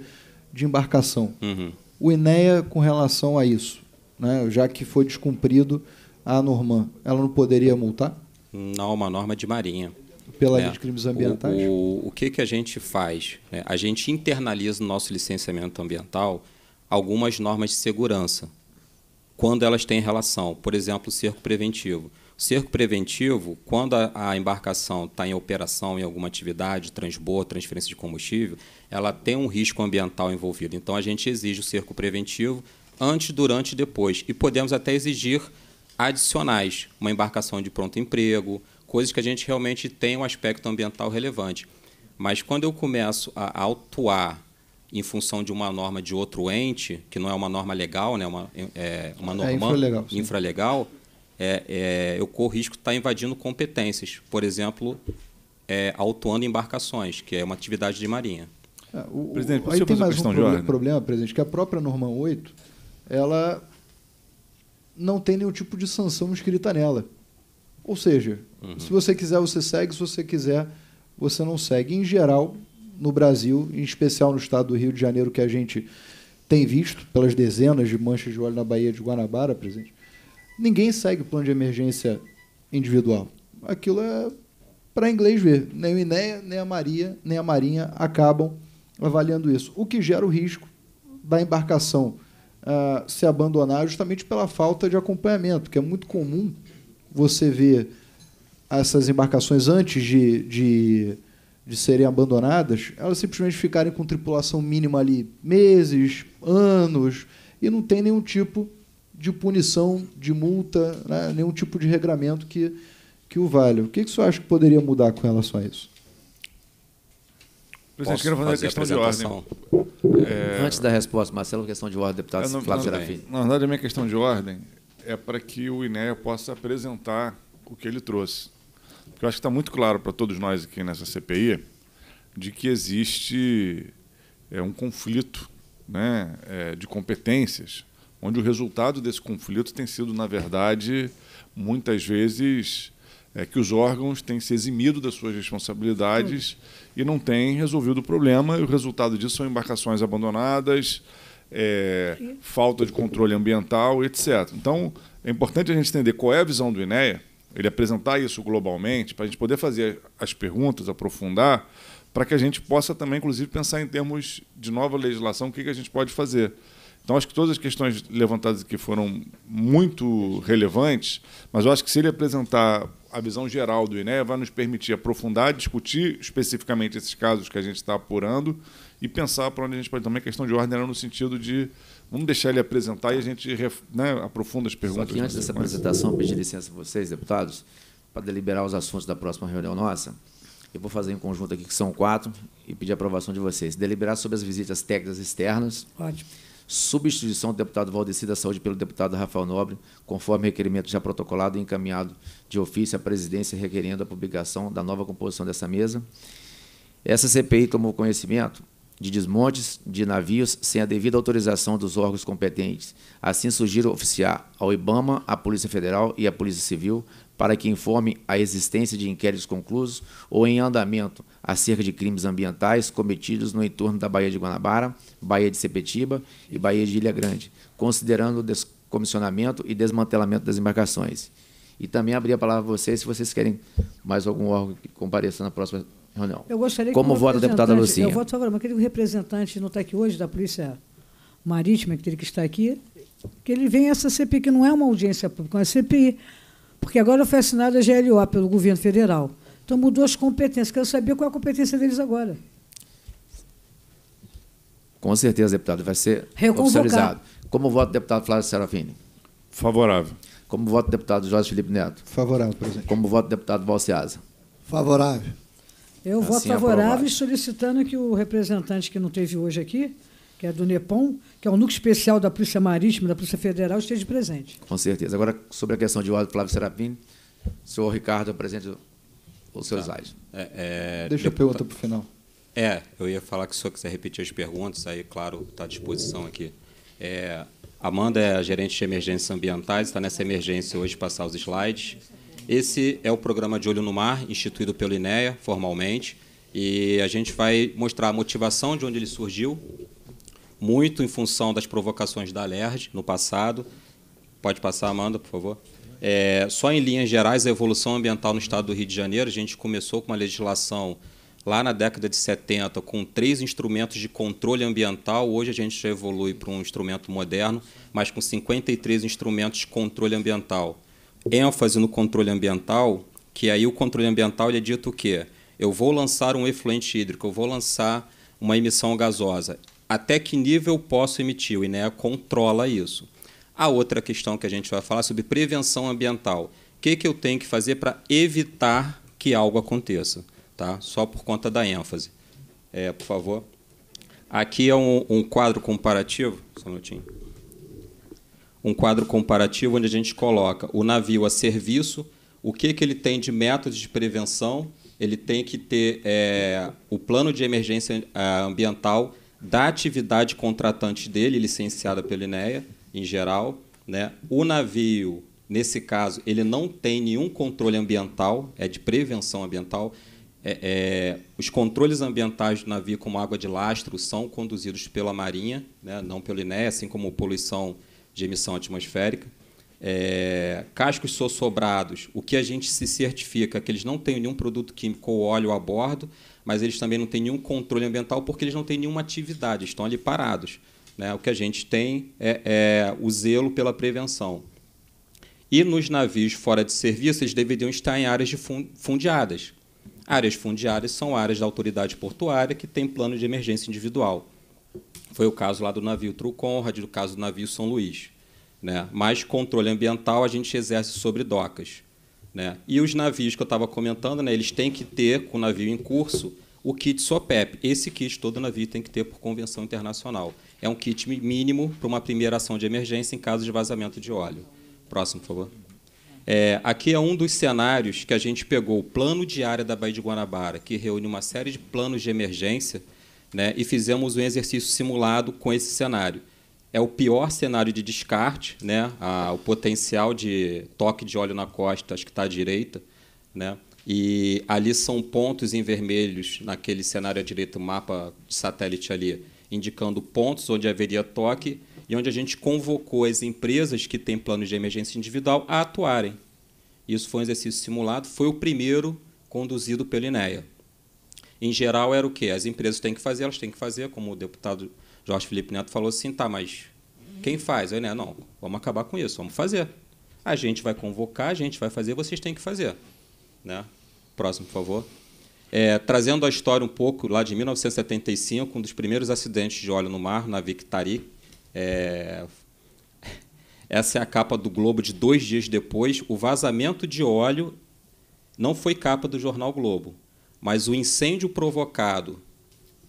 de embarcação. Uhum. O INEA, com relação a isso, né, já que foi descumprido a norma, ela não poderia multar? Não, uma norma de marinha. Pela é. lei de crimes ambientais? O, o, o que, que a gente faz? É, a gente internaliza no nosso licenciamento ambiental algumas normas de segurança, quando elas têm relação. Por exemplo, o cerco preventivo. O cerco preventivo, quando a, a embarcação está em operação em alguma atividade, transbordo, transferência de combustível, ela tem um risco ambiental envolvido. Então, a gente exige o cerco preventivo antes, durante e depois. E podemos até exigir adicionais, uma embarcação de pronto emprego, coisas que a gente realmente tem um aspecto ambiental relevante. Mas quando eu começo a atuar em função de uma norma de outro ente, que não é uma norma legal, né? uma, é, é uma é norma é infralegal, infralegal é, é, eu corro risco de estar tá invadindo competências. Por exemplo, é, autuando embarcações, que é uma atividade de marinha. É, o, o, presidente, aí tem mais um problema, problema, presidente, que a própria norma 8, ela não tem nenhum tipo de sanção escrita nela. Ou seja, uhum. se você quiser, você segue, se você quiser, você não segue. Em geral, no Brasil, em especial no estado do Rio de Janeiro, que a gente tem visto pelas dezenas de manchas de óleo na Baía de Guanabara, presente. ninguém segue o plano de emergência individual. Aquilo é para inglês ver. Nem o INEA, nem a Maria, nem a Marinha acabam avaliando isso, o que gera o risco da embarcação uh, se abandonar justamente pela falta de acompanhamento, que é muito comum você ver essas embarcações antes de, de, de serem abandonadas, elas simplesmente ficarem com tripulação mínima ali meses, anos, e não tem nenhum tipo de punição, de multa, né? nenhum tipo de regramento que, que o valha. O que, que você acha que poderia mudar com relação a isso? Presidente, quero fazer, fazer a questão de ordem. É... Antes da resposta, Marcelo, questão de ordem, deputado não, Flávio Serafim. Na verdade, a minha questão de ordem é para que o INEA possa apresentar o que ele trouxe. Porque eu acho que está muito claro para todos nós aqui nessa CPI de que existe é, um conflito né, é, de competências, onde o resultado desse conflito tem sido, na verdade, muitas vezes é que os órgãos têm se eximido das suas responsabilidades hum e não tem resolvido o problema. E o resultado disso são embarcações abandonadas, é, falta de controle ambiental, etc. Então, é importante a gente entender qual é a visão do INEA, ele apresentar isso globalmente, para a gente poder fazer as perguntas, aprofundar, para que a gente possa também, inclusive, pensar em termos de nova legislação, o que, que a gente pode fazer. Então, acho que todas as questões levantadas aqui foram muito relevantes, mas eu acho que se ele apresentar a visão geral do INEA vai nos permitir aprofundar, discutir especificamente esses casos que a gente está apurando e pensar para onde a gente pode também. A questão de ordem era no sentido de vamos deixar ele apresentar e a gente né, aprofunda as perguntas. Só que antes dessa mas... apresentação, pedir licença a vocês, deputados, para deliberar os assuntos da próxima reunião nossa. Eu vou fazer em conjunto aqui, que são quatro, e pedir a aprovação de vocês. Deliberar sobre as visitas técnicas externas. Ótimo substituição do deputado Valdeci da Saúde pelo deputado Rafael Nobre, conforme requerimento já protocolado e encaminhado de ofício à presidência requerendo a publicação da nova composição dessa mesa. Essa CPI tomou conhecimento de desmontes de navios sem a devida autorização dos órgãos competentes. Assim, sugiro oficiar ao IBAMA, à Polícia Federal e à Polícia Civil para que informe a existência de inquéritos conclusos ou em andamento acerca de crimes ambientais cometidos no entorno da Baía de Guanabara, Baía de Sepetiba e Baía de Ilha Grande, considerando o descomissionamento e desmantelamento das embarcações. E também abrir a palavra a vocês se vocês querem mais algum órgão que compareça na próxima reunião. Eu gostaria Como que vota a deputada Lucinha? Eu voto agora, mas queria representante não está aqui hoje da Polícia Marítima, que teria que estar aqui, que ele venha essa CPI, que não é uma audiência pública, é uma CPI porque agora foi assinada a GLO pelo governo federal. Então mudou as competências. Quero saber qual é a competência deles agora. Com certeza, deputado, vai ser oficializado. Como voto o deputado Flávio Serafini? Favorável. Como voto o deputado Jorge Felipe Neto? Favorável, presidente. Como voto o deputado Valciasa? Favorável. Eu assim voto é favorável, aprovado. solicitando que o representante que não teve hoje aqui que é do NEPOM, que é o núcleo especial da Polícia Marítima, da Polícia Federal, esteja presente. Com certeza. Agora, sobre a questão de ordem, Flávio Serapim, senhor Ricardo apresente é os seus tá. É, é, Deixa a pergunta para o final. É, eu ia falar que se o senhor quiser repetir as perguntas, aí, claro, está à disposição aqui. É, Amanda é a gerente de emergências ambientais, está nessa emergência hoje passar os slides. Esse é o programa de Olho no Mar, instituído pelo INEA, formalmente, e a gente vai mostrar a motivação de onde ele surgiu, muito em função das provocações da LERJ no passado. Pode passar, Amanda, por favor. É, só em linhas gerais, a evolução ambiental no estado do Rio de Janeiro, a gente começou com uma legislação lá na década de 70 com três instrumentos de controle ambiental. Hoje a gente já evolui para um instrumento moderno, mas com 53 instrumentos de controle ambiental. ênfase no controle ambiental, que aí o controle ambiental ele é dito o quê? Eu vou lançar um efluente hídrico, eu vou lançar uma emissão gasosa até que nível posso emitir? O INEA controla isso. A outra questão que a gente vai falar é sobre prevenção ambiental. O que, que eu tenho que fazer para evitar que algo aconteça? Tá? Só por conta da ênfase. É, por favor. Aqui é um, um quadro comparativo. Só um minutinho. Um quadro comparativo onde a gente coloca o navio a serviço, o que, que ele tem de métodos de prevenção, ele tem que ter é, o plano de emergência ah, ambiental da atividade contratante dele, licenciada pelo INEA, em geral. Né? O navio, nesse caso, ele não tem nenhum controle ambiental, é de prevenção ambiental. É, é, os controles ambientais do navio, como água de lastro, são conduzidos pela Marinha, né? não pelo INEA, assim como poluição de emissão atmosférica é, cascos sosobrados. o que a gente se certifica que eles não têm nenhum produto químico ou óleo a bordo, mas eles também não têm nenhum controle ambiental porque eles não têm nenhuma atividade, estão ali parados. Né? O que a gente tem é, é o zelo pela prevenção. E nos navios fora de serviço, eles deveriam estar em áreas de fundiadas. Áreas fundiárias são áreas da autoridade portuária que tem plano de emergência individual. Foi o caso lá do navio True Conrad, do caso do navio São Luís. Né? Mas controle ambiental a gente exerce sobre docas. Né? E os navios que eu estava comentando, né, eles têm que ter, com o navio em curso, o kit SOPEP. Esse kit todo navio tem que ter por convenção internacional. É um kit mínimo para uma primeira ação de emergência em caso de vazamento de óleo. Próximo, por favor. É, aqui é um dos cenários que a gente pegou o plano de área da Baía de Guanabara, que reúne uma série de planos de emergência, né, e fizemos um exercício simulado com esse cenário é o pior cenário de descarte, né? A, o potencial de toque de óleo na costa, acho que está à direita, né? E ali são pontos em vermelhos, naquele cenário à direita, o mapa de satélite ali, indicando pontos onde haveria toque e onde a gente convocou as empresas que têm planos de emergência individual a atuarem. Isso foi um exercício simulado, foi o primeiro conduzido pelo INEA. Em geral, era o que As empresas têm que fazer, elas têm que fazer, como o deputado Jorge Felipe Neto falou assim: tá, mas quem faz? Aí, né? Não, vamos acabar com isso, vamos fazer. A gente vai convocar, a gente vai fazer, vocês têm que fazer. Né? Próximo, por favor. É, trazendo a história um pouco, lá de 1975, um dos primeiros acidentes de óleo no mar, na Victari. É... Essa é a capa do Globo de dois dias depois. O vazamento de óleo não foi capa do jornal Globo, mas o incêndio provocado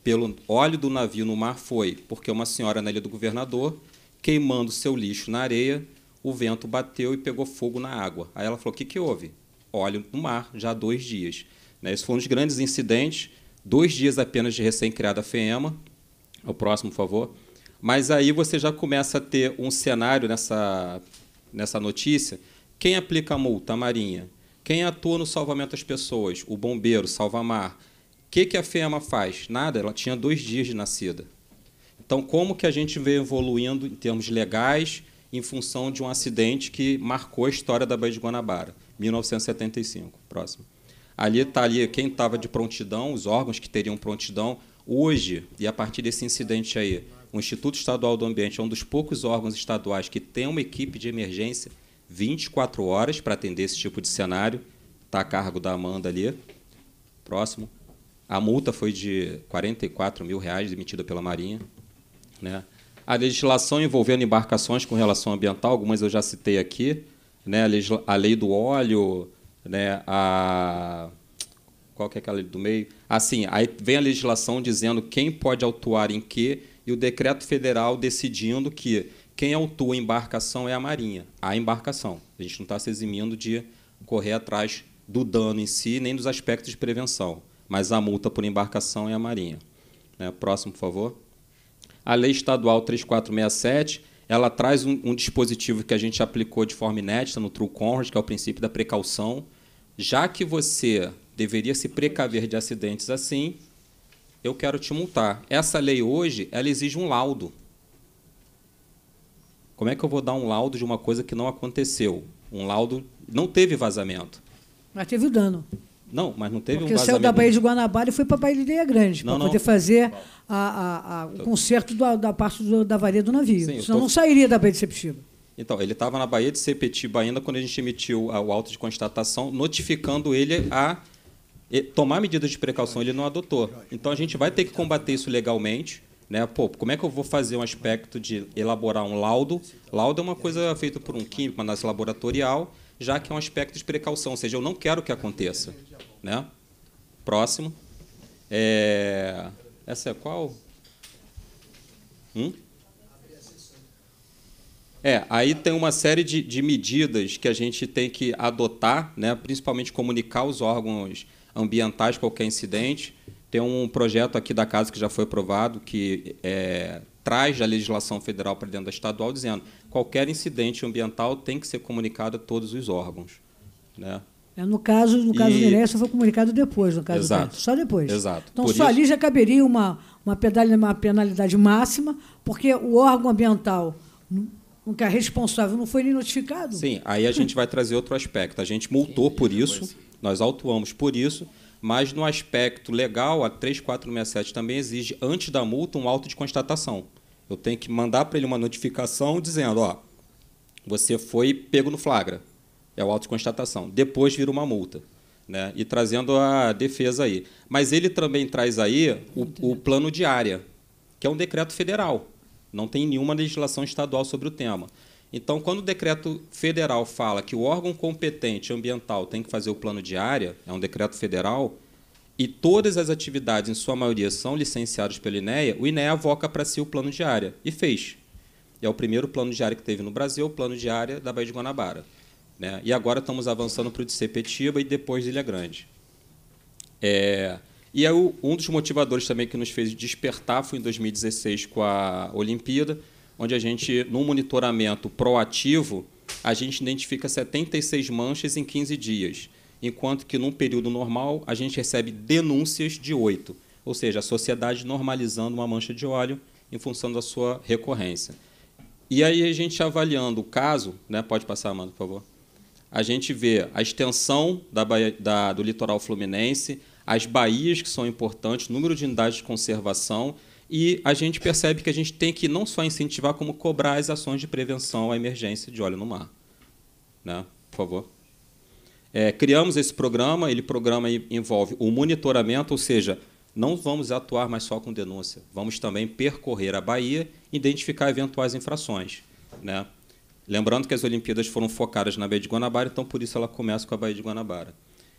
pelo óleo do navio no mar foi porque uma senhora na ilha do governador, queimando seu lixo na areia, o vento bateu e pegou fogo na água. Aí ela falou: O que, que houve? Óleo no mar, já há dois dias. Né? Esse foi um dos grandes incidentes, dois dias apenas de recém-criada FEMA. O próximo, por favor. Mas aí você já começa a ter um cenário nessa, nessa notícia. Quem aplica a multa? A Marinha. Quem atua no salvamento das pessoas? O bombeiro, salva-mar que, que a FEMA faz? Nada, ela tinha dois dias de nascida. Então, como que a gente vem evoluindo em termos legais em função de um acidente que marcou a história da Baía de Guanabara, 1975, próximo. Ali está ali quem estava de prontidão, os órgãos que teriam prontidão. Hoje, e a partir desse incidente aí, o Instituto Estadual do Ambiente é um dos poucos órgãos estaduais que tem uma equipe de emergência 24 horas para atender esse tipo de cenário. Está a cargo da Amanda ali. Próximo. A multa foi de 44 mil reais emitida pela Marinha. Né? A legislação envolvendo embarcações com relação ambiental, algumas eu já citei aqui, né? a lei do óleo, né? a qual que é aquela do meio? Assim, aí vem a legislação dizendo quem pode autuar em quê e o decreto federal decidindo que quem autua em embarcação é a Marinha, a embarcação. A gente não está se eximindo de correr atrás do dano em si, nem dos aspectos de prevenção mas a multa por embarcação é a Marinha. Né? Próximo, por favor. A Lei Estadual 3467 ela traz um, um, dispositivo que a gente aplicou de forma inédita no True Conrad, que é o princípio da precaução. Já que você deveria se precaver de acidentes assim, eu quero te multar. Essa lei hoje, ela exige um laudo. Como é que eu vou dar um laudo de uma coisa que não aconteceu? Um laudo não teve vazamento. Mas teve o dano. Não, mas não teve Porque um vazamento. Porque saiu da Baía de Guanabara e foi para a Baía de Ilha Grande, para poder fazer a, a, a, o conserto da, da parte do, da varia do navio. Sim, Senão tô... não sairia da Baía de Sepetiba. Então, ele estava na Baía de Sepetiba ainda quando a gente emitiu o auto de constatação, notificando ele a tomar medidas de precaução, ele não adotou. Então, a gente vai ter que combater isso legalmente. Né? Pô, como é que eu vou fazer um aspecto de elaborar um laudo? Laudo é uma coisa feita por um químico, uma análise laboratorial, já que é um aspecto de precaução, ou seja, eu não quero que aconteça. Né? Próximo. É... Essa é qual? Hum? É, aí tem uma série de, de, medidas que a gente tem que adotar, né? principalmente comunicar os órgãos ambientais qualquer incidente. Tem um projeto aqui da casa que já foi aprovado, que é, traz a legislação federal para dentro da estadual, dizendo qualquer incidente ambiental tem que ser comunicado a todos os órgãos. Né? É, no caso, no caso e... do foi comunicado depois, no caso Exato. só depois. Exato. Então, Por só isso... ali já caberia uma, uma, uma penalidade máxima, porque o órgão ambiental que é responsável não foi nem notificado. Sim, aí a gente vai trazer outro aspecto. A gente multou por isso, nós autuamos por isso, mas no aspecto legal, a 3467 também exige, antes da multa, um auto de constatação. Eu tenho que mandar para ele uma notificação dizendo, ó, você foi pego no flagra. É o autoconstatação. Depois vira uma multa. Né? E trazendo a defesa aí. Mas ele também traz aí o, o plano de área, que é um decreto federal. Não tem nenhuma legislação estadual sobre o tema. Então, quando o decreto federal fala que o órgão competente ambiental tem que fazer o plano de área, é um decreto federal, e todas as atividades, em sua maioria, são licenciadas pelo INEA, o INEA avoca para si o plano de área. E fez. E é o primeiro plano de área que teve no Brasil, o plano de área da Baía de Guanabara. Né? E agora estamos avançando para o de Sepetiba e depois Ilha Grande. É, e aí, um dos motivadores também que nos fez despertar foi em 2016 com a Olimpíada, onde a gente, num monitoramento proativo, a gente identifica 76 manchas em 15 dias, enquanto que num período normal a gente recebe denúncias de 8, ou seja, a sociedade normalizando uma mancha de óleo em função da sua recorrência. E aí a gente avaliando o caso, né? Pode passar, Amanda, por favor a gente vê a extensão da, da, do litoral fluminense, as baías que são importantes, número de unidades de conservação, e a gente percebe que a gente tem que não só incentivar, como cobrar as ações de prevenção à emergência de óleo no mar. Né? Por favor. É, criamos esse programa, ele programa envolve o monitoramento, ou seja, não vamos atuar mais só com denúncia, vamos também percorrer a Bahia e identificar eventuais infrações. Né? Lembrando que as Olimpíadas foram focadas na Baía de Guanabara, então por isso ela começa com a Baía de Guanabara.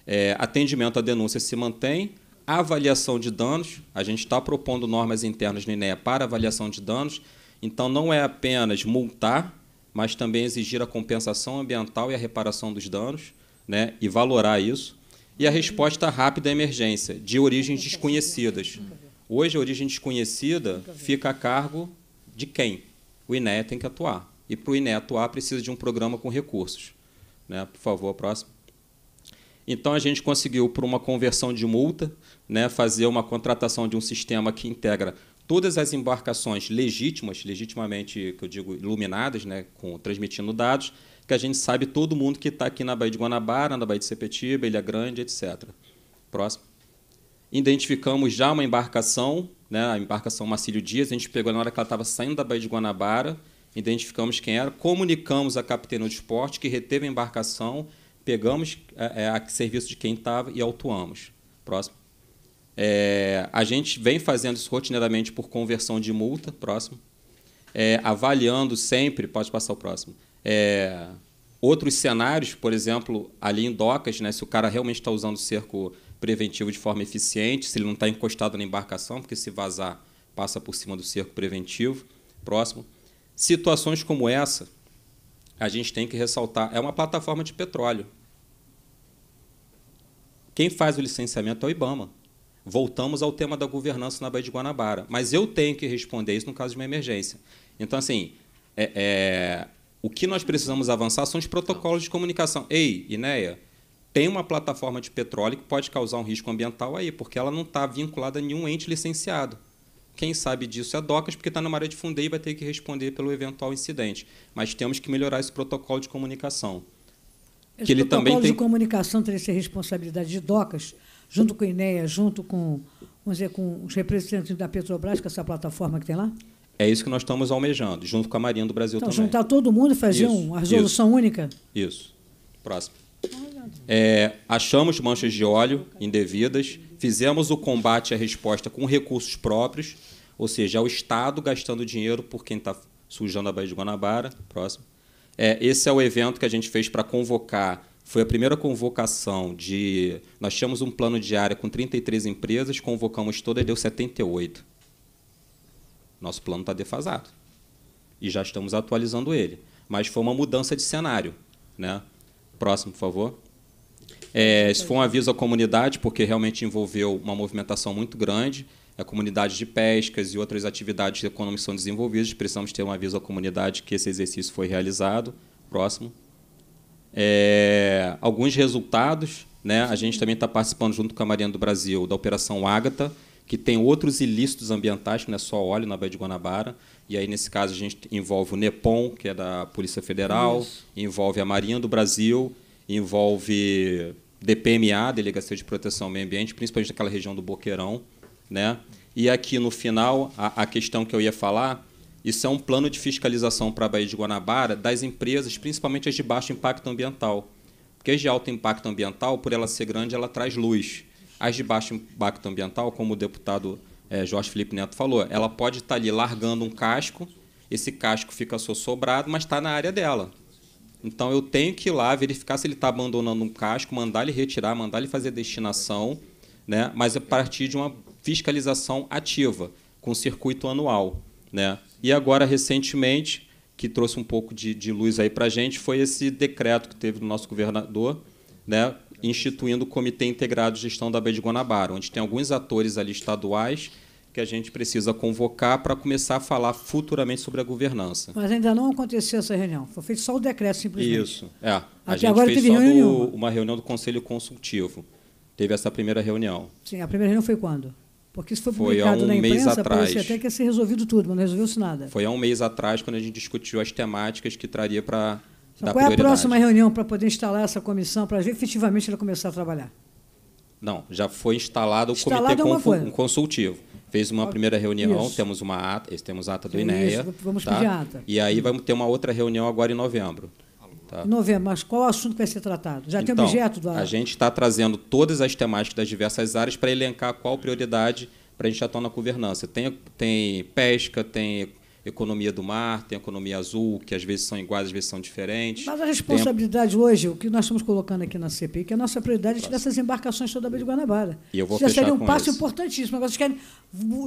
É, atendimento à denúncia se mantém, avaliação de danos, a gente está propondo normas internas no INEA para avaliação de danos, então não é apenas multar, mas também exigir a compensação ambiental e a reparação dos danos, né, e valorar isso. E a resposta rápida à emergência, de origens desconhecidas. Hoje, a origem desconhecida fica a cargo de quem? O INEA tem que atuar. E para o INE atuar, precisa de um programa com recursos. Né? Por favor, próximo. Então, a gente conseguiu, por uma conversão de multa, né, fazer uma contratação de um sistema que integra todas as embarcações legítimas, legitimamente, que eu digo, iluminadas, né, com, transmitindo dados, que a gente sabe todo mundo que está aqui na Baía de Guanabara, na Baía de Sepetiba, Ilha Grande, etc. Próximo. Identificamos já uma embarcação, né, a embarcação Marcílio Dias, a gente pegou na hora que ela estava saindo da Baía de Guanabara, identificamos quem era, comunicamos à capitania do esporte que reteve a embarcação, pegamos é, é a serviço de quem estava e autuamos. Próximo. É, a gente vem fazendo isso rotineiramente por conversão de multa, próximo. É, avaliando sempre, pode passar o próximo. É, outros cenários, por exemplo, ali em docas, né, se o cara realmente está usando o cerco preventivo de forma eficiente, se ele não está encostado na embarcação, porque se vazar, passa por cima do cerco preventivo. Próximo. Situações como essa, a gente tem que ressaltar, é uma plataforma de petróleo. Quem faz o licenciamento é o IBAMA. Voltamos ao tema da governança na Baía de Guanabara. Mas eu tenho que responder isso no caso de uma emergência. Então, assim, é, é, o que nós precisamos avançar são os protocolos de comunicação. Ei, Inéia, tem uma plataforma de petróleo que pode causar um risco ambiental aí, porque ela não está vinculada a nenhum ente licenciado. Quem sabe disso é a DOCAS, porque está na área de fundo e vai ter que responder pelo eventual incidente. Mas temos que melhorar esse protocolo de comunicação. Esse que ele também tem... de comunicação teria que ser responsabilidade de DOCAS, junto com a INEA, junto com, vamos dizer, com os representantes da Petrobras, que é essa plataforma que tem lá? É isso que nós estamos almejando, junto com a Marinha do Brasil então, também. Juntar todo mundo e fazer isso, uma resolução isso, única? Isso. Próximo. É, achamos manchas de óleo indevidas, fizemos o combate à resposta com recursos próprios, ou seja, é o Estado gastando dinheiro por quem está sujando a Baía de Guanabara. Próximo. É, esse é o evento que a gente fez para convocar. Foi a primeira convocação de. Nós tínhamos um plano de área com 33 empresas, convocamos todas e deu 78. Nosso plano está defasado. E já estamos atualizando ele. Mas foi uma mudança de cenário. Né? Próximo, por favor. É, isso foi um aviso à comunidade, porque realmente envolveu uma movimentação muito grande. A comunidade de pescas e outras atividades econômicas são desenvolvidas. Precisamos ter um aviso à comunidade que esse exercício foi realizado. Próximo. É, alguns resultados. Né? A gente também está participando, junto com a Marinha do Brasil, da Operação Ágata, que tem outros ilícitos ambientais, que não é só óleo na Baía de Guanabara. E aí, nesse caso, a gente envolve o NEPOM, que é da Polícia Federal, Isso. envolve a Marinha do Brasil, envolve DPMA, Delegacia de Proteção ao Meio Ambiente, principalmente naquela região do Boqueirão. Né? E aqui no final, a, a questão que eu ia falar, isso é um plano de fiscalização para a Baía de Guanabara das empresas, principalmente as de baixo impacto ambiental. Porque as de alto impacto ambiental, por ela ser grande, ela traz luz. As de baixo impacto ambiental, como o deputado é, Jorge Felipe Neto falou, ela pode estar tá ali largando um casco, esse casco fica sobrado, mas está na área dela. Então eu tenho que ir lá verificar se ele está abandonando um casco, mandar ele retirar, mandar ele fazer destinação, né? mas é a partir de uma fiscalização ativa, com circuito anual. Né? E agora, recentemente, que trouxe um pouco de, de luz aí para a gente, foi esse decreto que teve do nosso governador, né? instituindo o Comitê Integrado de Gestão da Baía de Guanabara, onde tem alguns atores ali estaduais que a gente precisa convocar para começar a falar futuramente sobre a governança. Mas ainda não aconteceu essa reunião, foi feito só o decreto simplesmente. Isso, é. A gente agora fez teve só reunião uma reunião do Conselho Consultivo. Teve essa primeira reunião. Sim, a primeira reunião foi quando? Porque isso foi publicado foi há um na imprensa, mês atrás. até que ia ser resolvido tudo, mas não resolveu-se nada. Foi há um mês atrás, quando a gente discutiu as temáticas que traria para então, qual é a próxima reunião para poder instalar essa comissão, para efetivamente ela começar a trabalhar? Não, já foi instalado o instalado é comitê consultivo. Fez uma primeira reunião, isso. temos uma ata, temos ata do INEA. Isso, vamos tá? pedir ata. E aí vamos ter uma outra reunião agora em novembro. Tá. novembro, mas qual assunto vai ser tratado? Já então, tem objeto da. A gente está trazendo todas as temáticas das diversas áreas para elencar qual prioridade para a gente atuar na governança. Tem, tem pesca, tem economia do mar, tem a economia azul, que às vezes são iguais, às vezes são diferentes. Mas a responsabilidade tem... hoje, o que nós estamos colocando aqui na CPI, que é a nossa prioridade é tirar essas embarcações toda a Baía de Guanabara. E eu vou isso já seria um passo importantíssimo. Agora vocês querem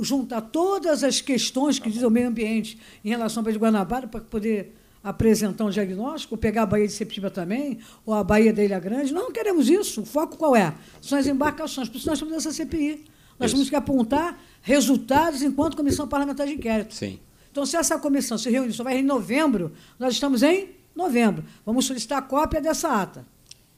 juntar todas as questões que dizem o meio ambiente em relação à Baía de Guanabara para poder apresentar um diagnóstico, pegar a Bahia de Septiba também, ou a Bahia da Ilha Grande. Nós não queremos isso. O foco qual é? São as embarcações. Por isso nós estamos nessa CPI. Nós isso. temos que apontar resultados enquanto comissão parlamentar de inquérito. Sim. Então, se essa comissão se reunir, só vai em novembro, nós estamos em novembro. Vamos solicitar cópia dessa ata,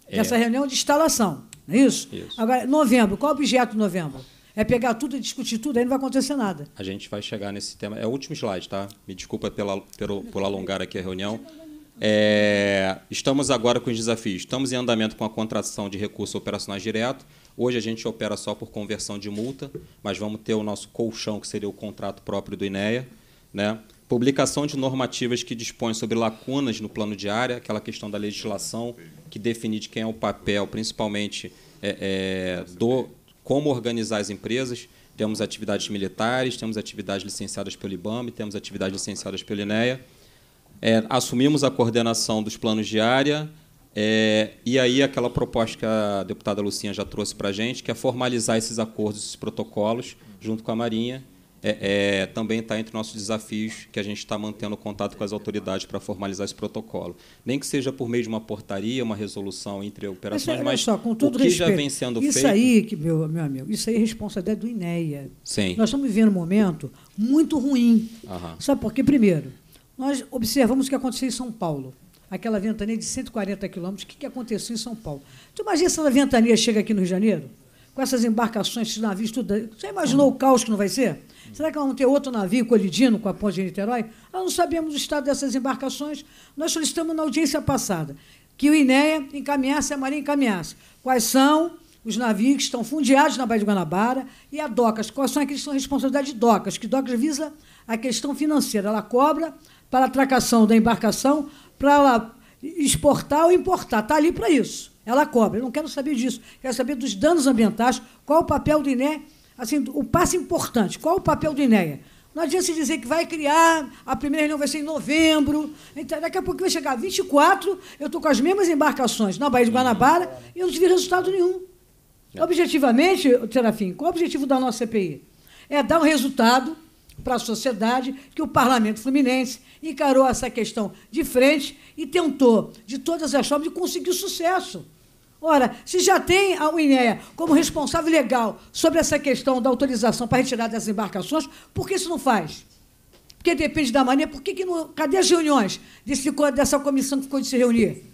é. dessa reunião de instalação. Não é isso? isso? Agora, novembro, qual é o objeto de novembro? É pegar tudo e discutir tudo, aí não vai acontecer nada. A gente vai chegar nesse tema. É o último slide, tá? Me desculpa pela, pelo, por alongar aqui a reunião. É, estamos agora com os desafios. Estamos em andamento com a contratação de recursos operacionais direto. Hoje a gente opera só por conversão de multa, mas vamos ter o nosso colchão, que seria o contrato próprio do INEA né? publicação de normativas que dispõem sobre lacunas no plano de área, aquela questão da legislação que define de quem é o papel, principalmente é, é, do como organizar as empresas. Temos atividades militares, temos atividades licenciadas pelo IBAMA, temos atividades licenciadas pelo INEA. É, assumimos a coordenação dos planos de área é, e aí aquela proposta que a deputada Lucinha já trouxe para a gente, que é formalizar esses acordos, esses protocolos, junto com a Marinha é, é, também está entre nossos desafios que a gente está mantendo contato com as autoridades para formalizar esse protocolo. Nem que seja por meio de uma portaria, uma resolução entre operações, mas, mas só, com tudo o que respeito, já vem sendo isso feito... Isso aí, que, meu, meu amigo, isso aí é responsabilidade do INEA. Sim. Nós estamos vivendo um momento muito ruim. Aham. Sabe por quê? Primeiro, nós observamos o que aconteceu em São Paulo. Aquela ventania de 140 quilômetros, o que, que aconteceu em São Paulo? Tu imagina se a ventania chega aqui no Rio de Janeiro? com essas embarcações, esses navios, tudo. Você imaginou o caos que não vai ser? Será que vão ter outro navio colidindo com a ponte de Niterói? Nós ah, não sabemos o estado dessas embarcações. Nós solicitamos na audiência passada que o INEA encaminhasse, a Marinha encaminhasse. Quais são os navios que estão fundeados na Baía de Guanabara e a DOCAS? Quais são aqueles que são responsabilidade de DOCAS? Que DOCAS visa a questão financeira. Ela cobra para a tracação da embarcação, para ela exportar ou importar. Está ali para isso. Ela cobra. Eu não quero saber disso. Quero saber dos danos ambientais, qual o papel do INE, assim, o passo importante, qual o papel do INEA. Não adianta se dizer que vai criar, a primeira reunião vai ser em novembro. Então, daqui a pouco vai chegar 24, eu estou com as mesmas embarcações na Baía de Guanabara e eu não tive resultado nenhum. É. Objetivamente, Serafim, qual é o objetivo da nossa CPI? É dar um resultado para a sociedade que o parlamento fluminense encarou essa questão de frente e tentou, de todas as formas, de conseguir sucesso. Ora, se já tem a UNEA como responsável legal sobre essa questão da autorização para retirar das embarcações, por que isso não faz? Porque depende da maneira. Por que, que não. Cadê as reuniões desse, dessa comissão que ficou de se reunir?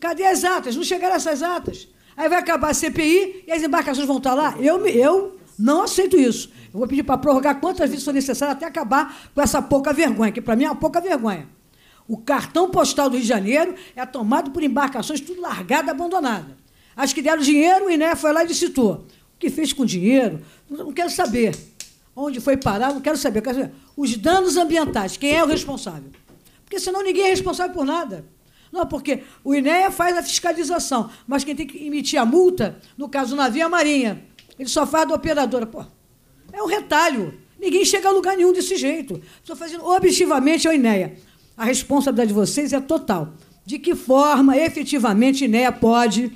Cadê as atas? Não chegaram essas atas. Aí vai acabar a CPI e as embarcações vão estar lá? Eu, eu não aceito isso. Eu vou pedir para prorrogar quantas vezes for necessário até acabar com essa pouca vergonha, que para mim é uma pouca vergonha. O cartão postal do Rio de Janeiro é tomado por embarcações tudo largada, abandonada. Acho que deram dinheiro, o INE foi lá e licitou. O que fez com o dinheiro? Não quero saber. Onde foi parar? Não quero saber. Quero saber. Os danos ambientais, quem é o responsável? Porque senão ninguém é responsável por nada. Não, porque o INEA faz a fiscalização, mas quem tem que emitir a multa, no caso do navio, é a Marinha. Ele só faz da operadora. Pô, é um retalho. Ninguém chega a lugar nenhum desse jeito. Estou fazendo objetivamente a INEA. A responsabilidade de vocês é total. De que forma, efetivamente, a INEA pode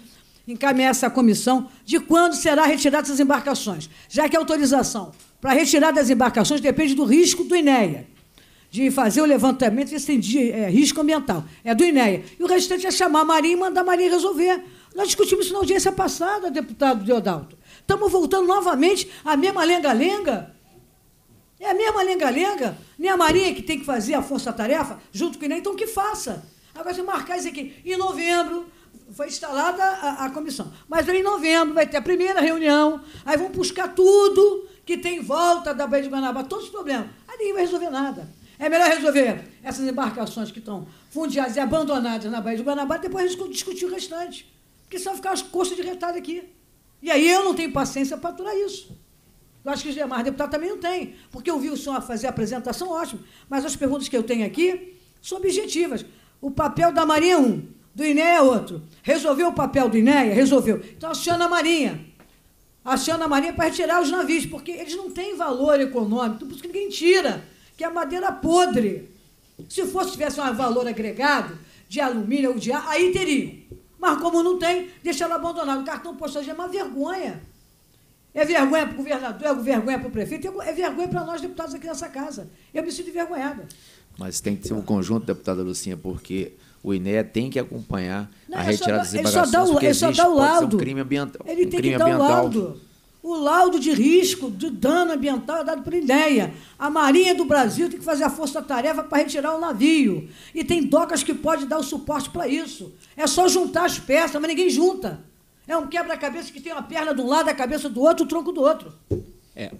encaminhar essa comissão de quando será retirada as embarcações, já que a autorização para retirar das embarcações depende do risco do INEA, de fazer o levantamento e de é, risco ambiental. É do INEA. E o restante é chamar a Marinha e mandar a Marinha resolver. Nós discutimos isso na audiência passada, deputado Deodalto. Estamos voltando novamente à mesma lenga-lenga. É a mesma lenga-lenga. Nem a Marinha que tem que fazer a força-tarefa, junto com o INEM, então que faça. Agora, se marcar isso aqui, em novembro foi instalada a, a comissão. Mas aí, em novembro vai ter a primeira reunião, aí vão buscar tudo que tem em volta da Baía de Guanabara, todos os problemas. Aí ninguém vai resolver nada. É melhor resolver essas embarcações que estão fundiadas e abandonadas na Baía de Guanabara, depois a gente discutir o restante. Porque senão ficar as costas de retalho aqui. E aí eu não tenho paciência para aturar isso. Eu acho que os demais deputados também não têm, porque eu vi o senhor fazer a apresentação, ótimo, mas as perguntas que eu tenho aqui são objetivas. O papel da Marinha é um, do INE é outro. Resolveu o papel do INEA? Resolveu. Então aciona a Marinha. Aciona a Marinha para retirar os navios, porque eles não têm valor econômico, por isso que ninguém tira, que é madeira podre. Se fosse tivesse um valor agregado de alumínio ou de ar, aí teriam. Mas como não tem, deixa ela abandonada. O cartão postal é uma vergonha. É vergonha para o governador, é vergonha para o prefeito, é, é vergonha para nós deputados aqui nessa casa. Eu me sinto envergonhada. Mas tem que ser um conjunto, deputada Lucinha, porque o INEA tem que acompanhar não, a retirada das embarcações, ele só dá o, porque ele só dá o laudo. um crime ambiental. Ele um tem que dar o laudo o laudo de risco de dano ambiental é dado por ideia. A Marinha do Brasil tem que fazer a força-tarefa para retirar o navio. E tem docas que pode dar o suporte para isso. É só juntar as peças, mas ninguém junta. É um quebra-cabeça que tem uma perna de um lado, a cabeça do outro, o tronco do outro. É.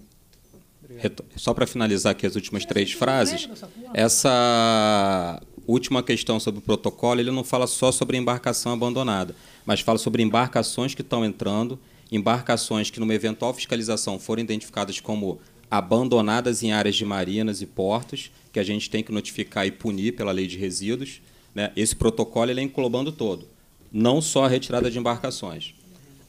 Só para finalizar aqui as últimas três frases, essa última questão sobre o protocolo, ele não fala só sobre embarcação abandonada, mas fala sobre embarcações que estão entrando embarcações que, numa eventual fiscalização, forem identificadas como abandonadas em áreas de marinas e portos, que a gente tem que notificar e punir pela lei de resíduos. Né? Esse protocolo ele é englobando todo, não só a retirada de embarcações.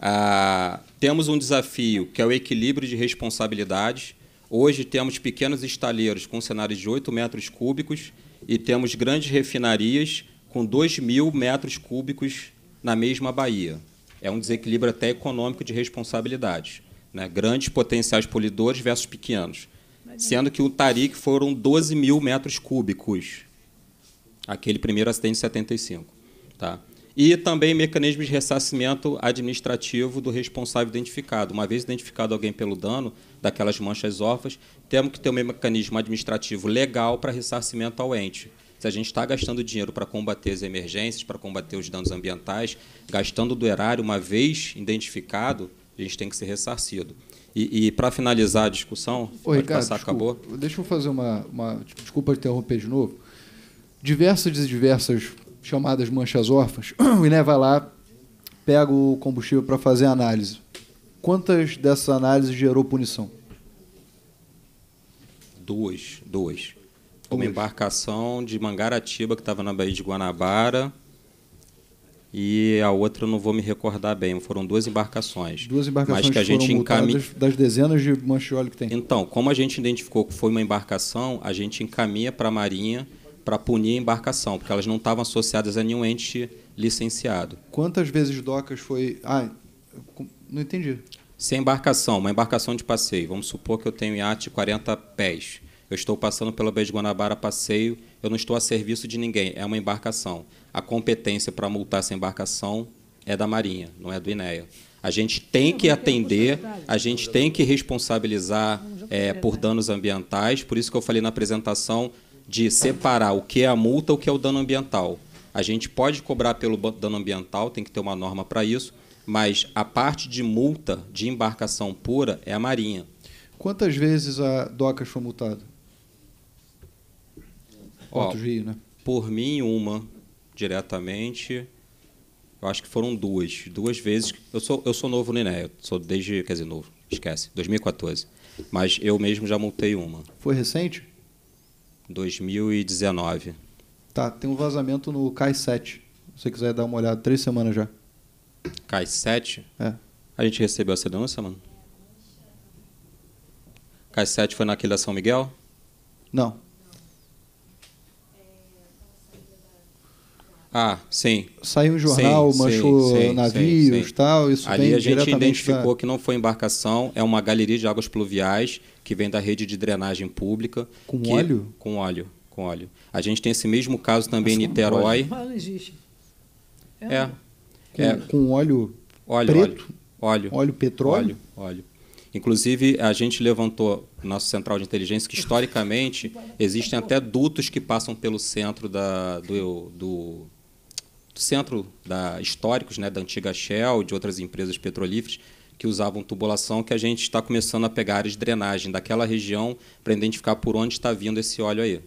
Ah, temos um desafio que é o equilíbrio de responsabilidades. Hoje temos pequenos estaleiros com cenários de 8 metros cúbicos e temos grandes refinarias com 2 mil metros cúbicos na mesma baía é um desequilíbrio até econômico de responsabilidades. Né? Grandes potenciais poluidores versus pequenos. Imagina. Sendo que o Tariq foram 12 mil metros cúbicos, aquele primeiro acidente de 75. Tá? E também mecanismos de ressarcimento administrativo do responsável identificado. Uma vez identificado alguém pelo dano daquelas manchas órfãs, temos que ter um mecanismo administrativo legal para ressarcimento ao ente. Se a gente está gastando dinheiro para combater as emergências, para combater os danos ambientais, gastando do erário, uma vez identificado, a gente tem que ser ressarcido. E, e para finalizar a discussão, Ô, Ricardo, passar, desculpa, acabou. Deixa eu fazer uma, uma. Desculpa interromper de novo. Diversas e diversas chamadas manchas órfãs, o Iné vai lá, pega o combustível para fazer a análise. Quantas dessas análises gerou punição? Duas. Duas. Uma embarcação de Mangaratiba que estava na Baía de Guanabara e a outra não vou me recordar bem. Foram duas embarcações. Duas embarcações mas que a gente encaminha das dezenas de manchiole que tem. Então, como a gente identificou que foi uma embarcação, a gente encaminha para a Marinha para punir a embarcação, porque elas não estavam associadas a nenhum ente licenciado. Quantas vezes docas foi? Ah, não entendi. Se a embarcação, uma embarcação de passeio, vamos supor que eu tenho um iate de 40 pés eu estou passando pela Baía de Guanabara passeio, eu não estou a serviço de ninguém, é uma embarcação. A competência para multar essa embarcação é da Marinha, não é do INEA. A gente tem que atender, a gente tem que responsabilizar é, por danos ambientais, por isso que eu falei na apresentação de separar o que é a multa e o que é o dano ambiental. A gente pode cobrar pelo dano ambiental, tem que ter uma norma para isso, mas a parte de multa de embarcação pura é a Marinha. Quantas vezes a Docas foi multada? Rio, né? Por mim, uma diretamente. Eu acho que foram duas. Duas vezes. Eu sou, eu sou novo no INEA. Eu sou desde. Quer dizer, novo. Esquece. 2014. Mas eu mesmo já multei uma. Foi recente? 2019. Tá, tem um vazamento no CAI 7. Se você quiser dar uma olhada, três semanas já. CAI 7? É. A gente recebeu essa denúncia, mano? CAI 7 foi naquele da São Miguel? Não. Ah, sim. Saiu um jornal, sim, manchou sim, navios sim, tal. Isso Ali a gente identificou da... que não foi embarcação, é uma galeria de águas pluviais que vem da rede de drenagem pública. Com que... óleo? Com óleo, com óleo. A gente tem esse mesmo caso também em Niterói. Mas não existe. É. é. Com, é. com óleo, óleo preto? Óleo. Óleo, óleo petróleo? Óleo, óleo. Inclusive, a gente levantou nosso central de inteligência que, historicamente, existem até dutos que passam pelo centro da, do, do centro da, históricos, né, da antiga Shell, de outras empresas petrolíferas que usavam tubulação, que a gente está começando a pegar áreas de drenagem daquela região para identificar por onde está vindo esse óleo aí.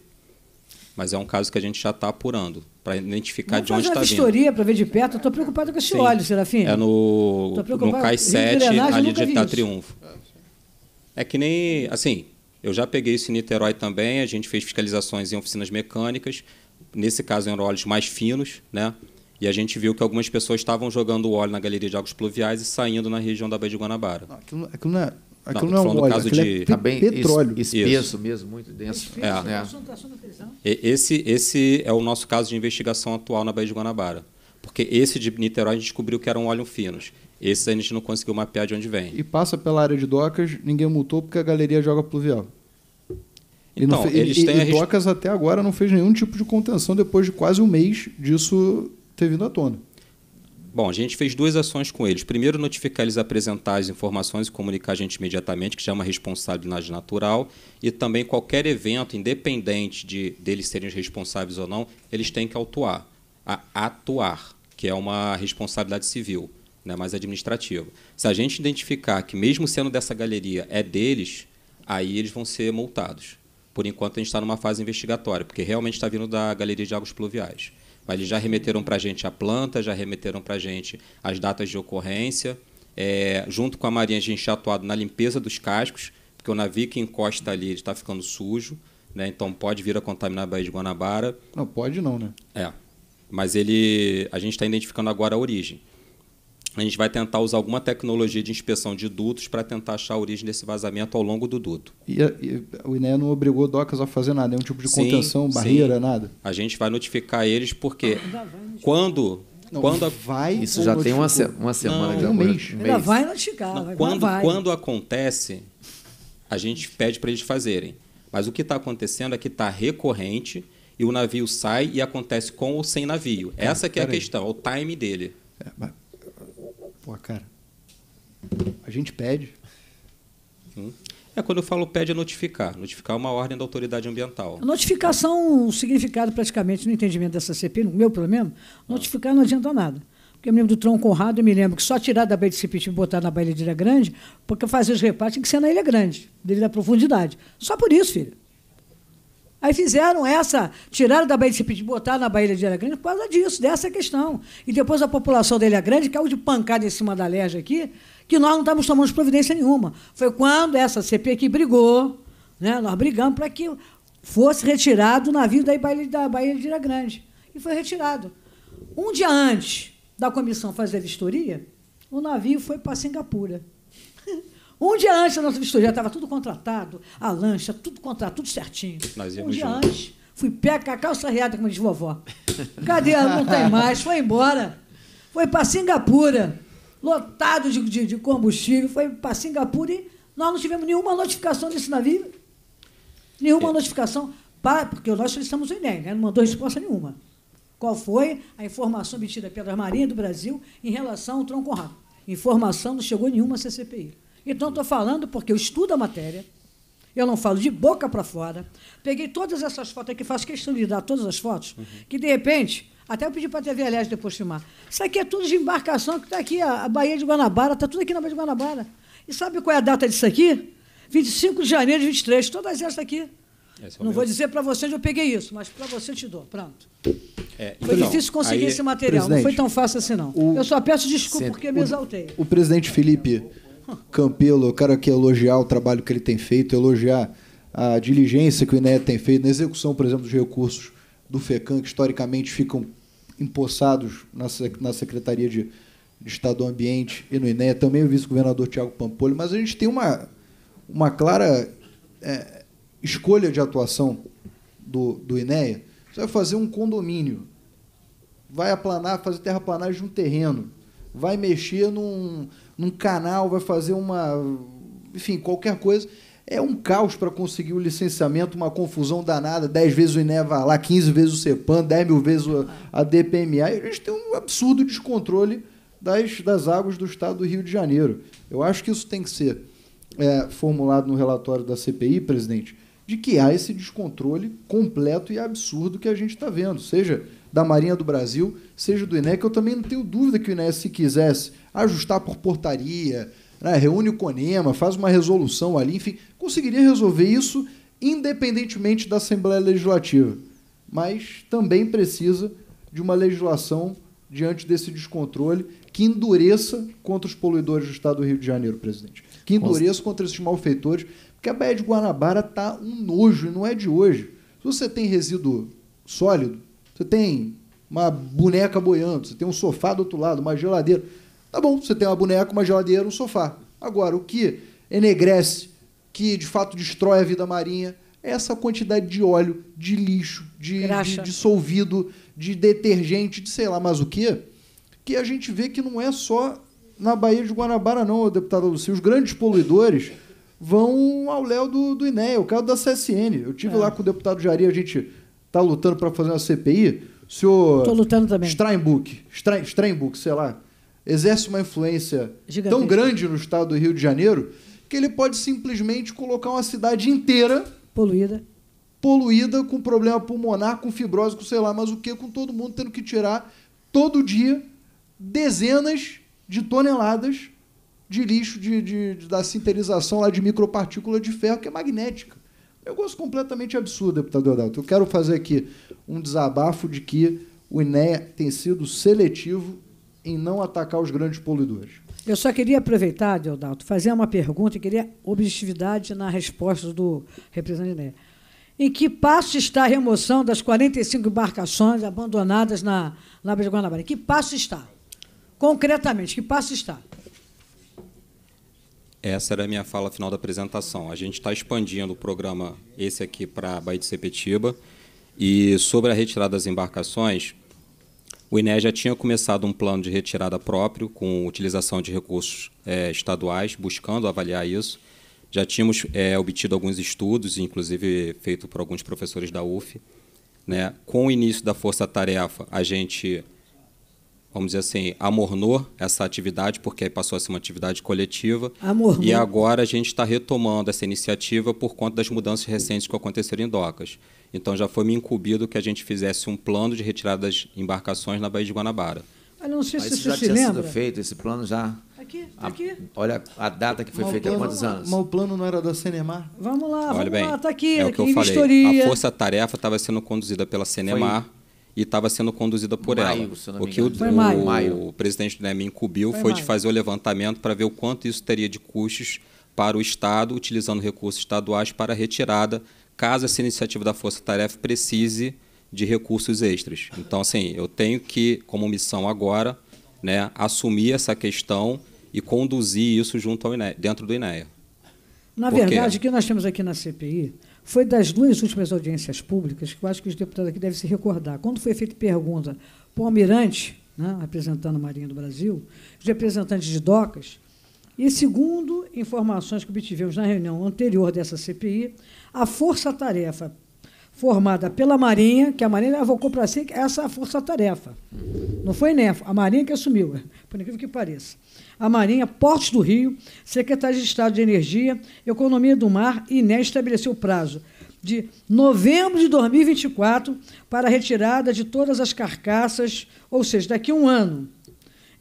Mas é um caso que a gente já está apurando, para identificar Vamos de onde está vindo. vistoria para ver de perto. Estou preocupado com esse Sim. óleo, Serafim. É no, no CAI 7, ali de Itá Triunfo. É que nem, assim, eu já peguei isso em Niterói também, a gente fez fiscalizações em oficinas mecânicas, nesse caso em óleos mais finos, né? E a gente viu que algumas pessoas estavam jogando óleo na galeria de águas pluviais e saindo na região da Baía de Guanabara. Não, aquilo, aquilo não é. Aquilo não, é, não é um óleo, caso é de tá bem petróleo. esse peso mesmo, muito denso. É. É. Esse, esse é o nosso caso de investigação atual na Baía de Guanabara. Porque esse de Niterói a gente descobriu que eram óleo finos. esse a gente não conseguiu mapear de onde vem. E passa pela área de docas, ninguém multou porque a galeria joga pluvial. Então, e, não, então, eles e, têm e, a... Docas até agora não fez nenhum tipo de contenção depois de quase um mês disso ter vindo à tona. Bom, a gente fez duas ações com eles. Primeiro, notificar eles apresentar as informações e comunicar a gente imediatamente, que já é uma responsabilidade natural. E também qualquer evento, independente de deles serem responsáveis ou não, eles têm que atuar, atuar, que é uma responsabilidade civil, né, mais administrativa. Se a gente identificar que, mesmo sendo dessa galeria, é deles, aí eles vão ser multados. Por enquanto, a gente está numa fase investigatória, porque realmente está vindo da galeria de águas pluviais mas eles já remeteram para a gente a planta, já remeteram para a gente as datas de ocorrência. É, junto com a Marinha, a gente já atuado na limpeza dos cascos, porque o navio que encosta ali está ficando sujo, né? então pode vir a contaminar a Baía de Guanabara. Não, pode não, né? É, mas ele, a gente está identificando agora a origem a gente vai tentar usar alguma tecnologia de inspeção de dutos para tentar achar a origem desse vazamento ao longo do duto. E, e o INEA não obrigou o DOCAS a fazer nada, nenhum tipo de contenção, barreira, sim. nada? A gente vai notificar eles porque quando... Não, quando a... vai Isso já tem uma, se... uma semana, não, já um mês. Um mês. Ainda vai notificar. Não, vai, quando, vai. quando acontece, a gente pede para eles fazerem. Mas o que está acontecendo é que está recorrente e o navio sai e acontece com ou sem navio. É, Essa que é a aí. questão, é o time dele. É, mas Pô, cara, a gente pede. Hum? É quando eu falo pede é notificar. Notificar é uma ordem da autoridade ambiental. A notificação, o significado praticamente no entendimento dessa CP, no meu pelo menos, notificar não adianta nada. Porque eu me lembro do Tron Conrado, eu me lembro que só tirar da Baía de Cipiti e botar na Baía de Ilha Grande, porque fazer os repartos tinha que ser na Ilha Grande, dele da profundidade. Só por isso, filho. Aí fizeram essa, tiraram da Baía de Cipiti, botaram na Baía de Ilha Grande por causa disso, dessa questão. E depois a população da Ilha é Grande caiu é de pancada em cima da Lerge aqui, que nós não estávamos tomando providência nenhuma. Foi quando essa CP aqui brigou, né? nós brigamos para que fosse retirado o navio da Baía, da Baía de Ilha Grande. E foi retirado. Um dia antes da comissão fazer a vistoria, o navio foi para Singapura. Um dia antes da nossa vistoria, estava tudo contratado, a lancha, tudo contratado, tudo certinho. Nós íamos um dia junto. antes, fui pé com a calça riada, como diz vovó. Cadê? Não tem mais, foi embora. Foi para Singapura, lotado de, de, de combustível, foi para Singapura e nós não tivemos nenhuma notificação desse navio. Nenhuma é. notificação, para, porque nós solicitamos o INEM, né? não mandou resposta nenhuma. Qual foi a informação obtida pela Marinha do Brasil em relação ao tronco rato? Informação não chegou nenhuma à CCPI. Então, estou falando porque eu estudo a matéria, eu não falo de boca para fora. Peguei todas essas fotos aqui, faço questão de dar todas as fotos, uhum. que de repente, até eu pedi para a TV Aliás depois filmar. Isso aqui é tudo de embarcação que está aqui, a, a Baía de Guanabara, está tudo aqui na Baía de Guanabara. E sabe qual é a data disso aqui? 25 de janeiro de 23, todas essas aqui. É não vou dizer para você onde eu peguei isso, mas para você eu te dou. Pronto. É, foi então, difícil conseguir aí, esse material, não foi tão fácil assim, não. O, eu só peço desculpa porque me exaltei. O presidente Felipe Campelo, eu quero aqui elogiar o trabalho que ele tem feito, elogiar a diligência que o INEA tem feito na execução, por exemplo, dos recursos do FECAM, que historicamente ficam empossados na, Secretaria de, de Estado do Ambiente e no INEA, também o vice-governador Tiago Pampolho, mas a gente tem uma, uma clara é, escolha de atuação do, do INEA. Você vai fazer um condomínio, vai aplanar, fazer terraplanagem de um terreno, vai mexer num, num canal, vai fazer uma. Enfim, qualquer coisa. É um caos para conseguir o licenciamento, uma confusão danada. 10 vezes o INEVA lá, 15 vezes o CEPAN, 10 mil vezes a DPMA. E a gente tem um absurdo descontrole das, das águas do estado do Rio de Janeiro. Eu acho que isso tem que ser é, formulado no relatório da CPI, presidente, de que há esse descontrole completo e absurdo que a gente está vendo, seja da Marinha do Brasil, seja do INE, que eu também não tenho dúvida que o INE, se quisesse, ajustar por portaria, né? reúne o CONEMA, faz uma resolução ali, enfim, conseguiria resolver isso independentemente da Assembleia Legislativa. Mas também precisa de uma legislação diante desse descontrole que endureça contra os poluidores do Estado do Rio de Janeiro, presidente. Que endureça contra esses malfeitores, porque a Baía de Guanabara está um nojo e não é de hoje. Se você tem resíduo sólido, você tem uma boneca boiando, você tem um sofá do outro lado, uma geladeira. Tá bom, você tem uma boneca, uma geladeira, um sofá. Agora, o que enegrece, que de fato destrói a vida marinha, é essa quantidade de óleo, de lixo, de, de dissolvido, de detergente, de sei lá mais o quê, que a gente vê que não é só na Baía de Guanabara, não, deputado Lucio. Os grandes poluidores vão ao léu do, do INEA, o caso da CSN. Eu tive é. lá com o deputado Jari, a gente tá lutando para fazer uma CPI. O senhor. Estou lutando também. Strainbook, Strain, sei lá exerce uma influência Gigantesco. tão grande no estado do Rio de Janeiro que ele pode simplesmente colocar uma cidade inteira poluída, poluída com problema pulmonar, com fibrose, com sei lá, mas o que, com todo mundo tendo que tirar todo dia dezenas de toneladas de lixo de, de, de da sinterização lá de micropartícula de ferro que é magnética. Negócio completamente absurdo, deputado Adalto. Eu quero fazer aqui um desabafo de que o INEA tem sido seletivo em não atacar os grandes poluidores. Eu só queria aproveitar, Deodato, fazer uma pergunta e queria objetividade na resposta do representante Neia. Em que passo está a remoção das 45 embarcações abandonadas na, na de Guanabara? Em que passo está? Concretamente, que passo está? Essa era a minha fala final da apresentação. A gente está expandindo o programa, esse aqui, para a Baía de Sepetiba. E sobre a retirada das embarcações, o INE já tinha começado um plano de retirada próprio, com utilização de recursos é, estaduais, buscando avaliar isso. Já tínhamos é, obtido alguns estudos, inclusive feito por alguns professores da UF. Né? Com o início da força-tarefa, a gente vamos dizer assim, amornou essa atividade, porque aí passou a ser uma atividade coletiva. Amornou. E agora a gente está retomando essa iniciativa por conta das mudanças recentes que aconteceram em docas. Então já foi me incumbido que a gente fizesse um plano de retirada das embarcações na Baía de Guanabara. Olha, não sei Mas se isso já se tinha lembra. sido feito, esse plano já. Aqui, a, aqui. Olha a data que foi feita, há quantos é- anos? Mas o plano não era da Cenemar? Vamos lá, olha vamos bem, lá, tá aqui, é aqui, o que eu falei. A força-tarefa estava sendo conduzida pela Cenemar. Foi e estava sendo conduzida por maio, ela. o que o, o, o, presidente do incumbiu foi, foi de fazer o levantamento para ver o quanto isso teria de custos para o Estado, utilizando recursos estaduais para retirada, caso essa iniciativa da Força Tarefa precise de recursos extras. Então, assim, eu tenho que, como missão agora, né, assumir essa questão e conduzir isso junto ao INEA, dentro do INEA. Na verdade, o que nós temos aqui na CPI foi das duas últimas audiências públicas que eu acho que os deputados aqui devem se recordar. Quando foi feita pergunta para o almirante, né, representando a Marinha do Brasil, os representantes de DOCAS, e segundo informações que obtivemos na reunião anterior dessa CPI, a força-tarefa formada pela Marinha, que a Marinha avocou para si essa força-tarefa. Não foi nem a Marinha que assumiu, por incrível que pareça. A Marinha, Portos do Rio, Secretaria de Estado de Energia, Economia do Mar e INES estabeleceu o prazo de novembro de 2024 para a retirada de todas as carcaças, ou seja, daqui a um ano.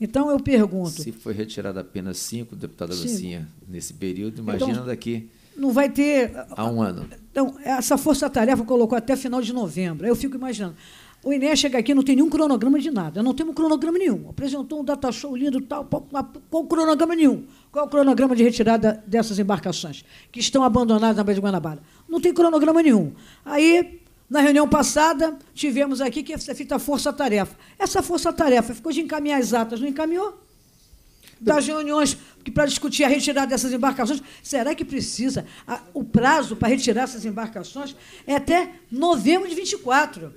Então eu pergunto. Se foi retirada apenas cinco, deputada Lucinha, nesse período, então, imagina então, daqui não vai ter. Há um ano. Então essa força-tarefa colocou até final de novembro. Aí eu fico imaginando. O INE chega aqui não tem nenhum cronograma de nada. não temos um cronograma nenhum. Apresentou um data show lindo tal, qual cronograma nenhum. Qual o cronograma de retirada dessas embarcações que estão abandonadas na Baía de Guanabara? Não tem cronograma nenhum. Aí, na reunião passada, tivemos aqui que é feita a força-tarefa. Essa força-tarefa ficou de encaminhar as atas, não encaminhou? das reuniões para discutir a retirada dessas embarcações. Será que precisa? O prazo para retirar essas embarcações é até novembro de 24.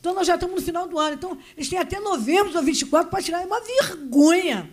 Então, nós já estamos no final do ano. Então, eles têm até novembro de 24 para tirar. É uma vergonha.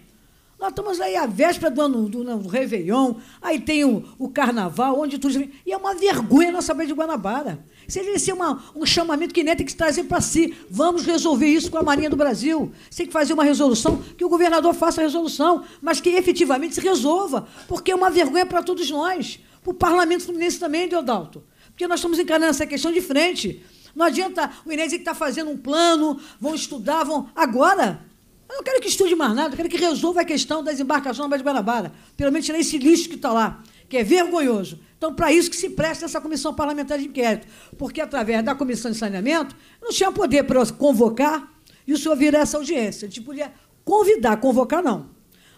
Nós estamos aí à véspera do ano do, do né, Réveillon, aí tem o, o Carnaval, onde tudo. E é uma vergonha não saber de Guanabara ele esse uma, um chamamento que nem tem que trazer para si. Vamos resolver isso com a Marinha do Brasil. Você tem que fazer uma resolução, que o governador faça a resolução, mas que efetivamente se resolva, porque é uma vergonha para todos nós. Para o parlamento fluminense também, Deodalto. Porque nós estamos encarando essa questão de frente. Não adianta o Inês que está fazendo um plano, vão estudar, vão. Agora, eu não quero que estude mais nada, eu quero que resolva a questão das embarcações na Baía de Guanabara. Pelo menos tirar esse lixo que está lá que é vergonhoso. Então, para isso que se presta essa comissão parlamentar de inquérito, porque através da comissão de saneamento, não tinha poder para convocar e o senhor virar essa audiência. A gente podia convidar, convocar não.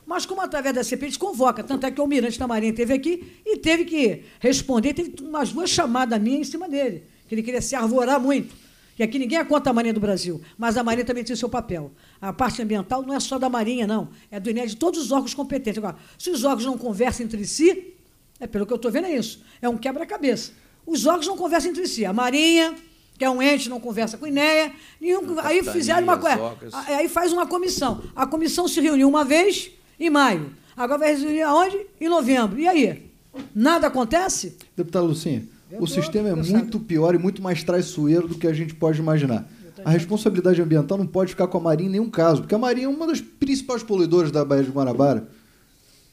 Mas como através da CPI, a gente convoca, tanto é que o almirante da Marinha esteve aqui e teve que responder, teve umas duas chamadas minhas em cima dele, que ele queria se arvorar muito. E aqui ninguém é contra a Marinha do Brasil, mas a Marinha também tem seu papel. A parte ambiental não é só da Marinha, não. É do INED de todos os órgãos competentes. Agora, se os órgãos não conversam entre si, é pelo que eu estou vendo, é isso. É um quebra-cabeça. Os órgãos não conversam entre si. A Marinha, que é um ente, não conversa com a INEA. Nenhum, aí fizeram uma coisa. É, aí faz uma comissão. A comissão se reuniu uma vez em maio. Agora vai reunir aonde? Em novembro. E aí? Nada acontece? Deputado Lucinha, o sistema é muito pior e muito mais traiçoeiro do que a gente pode imaginar. A responsabilidade ambiental não pode ficar com a Marinha em nenhum caso, porque a Marinha é uma das principais poluidoras da Baía de Guanabara.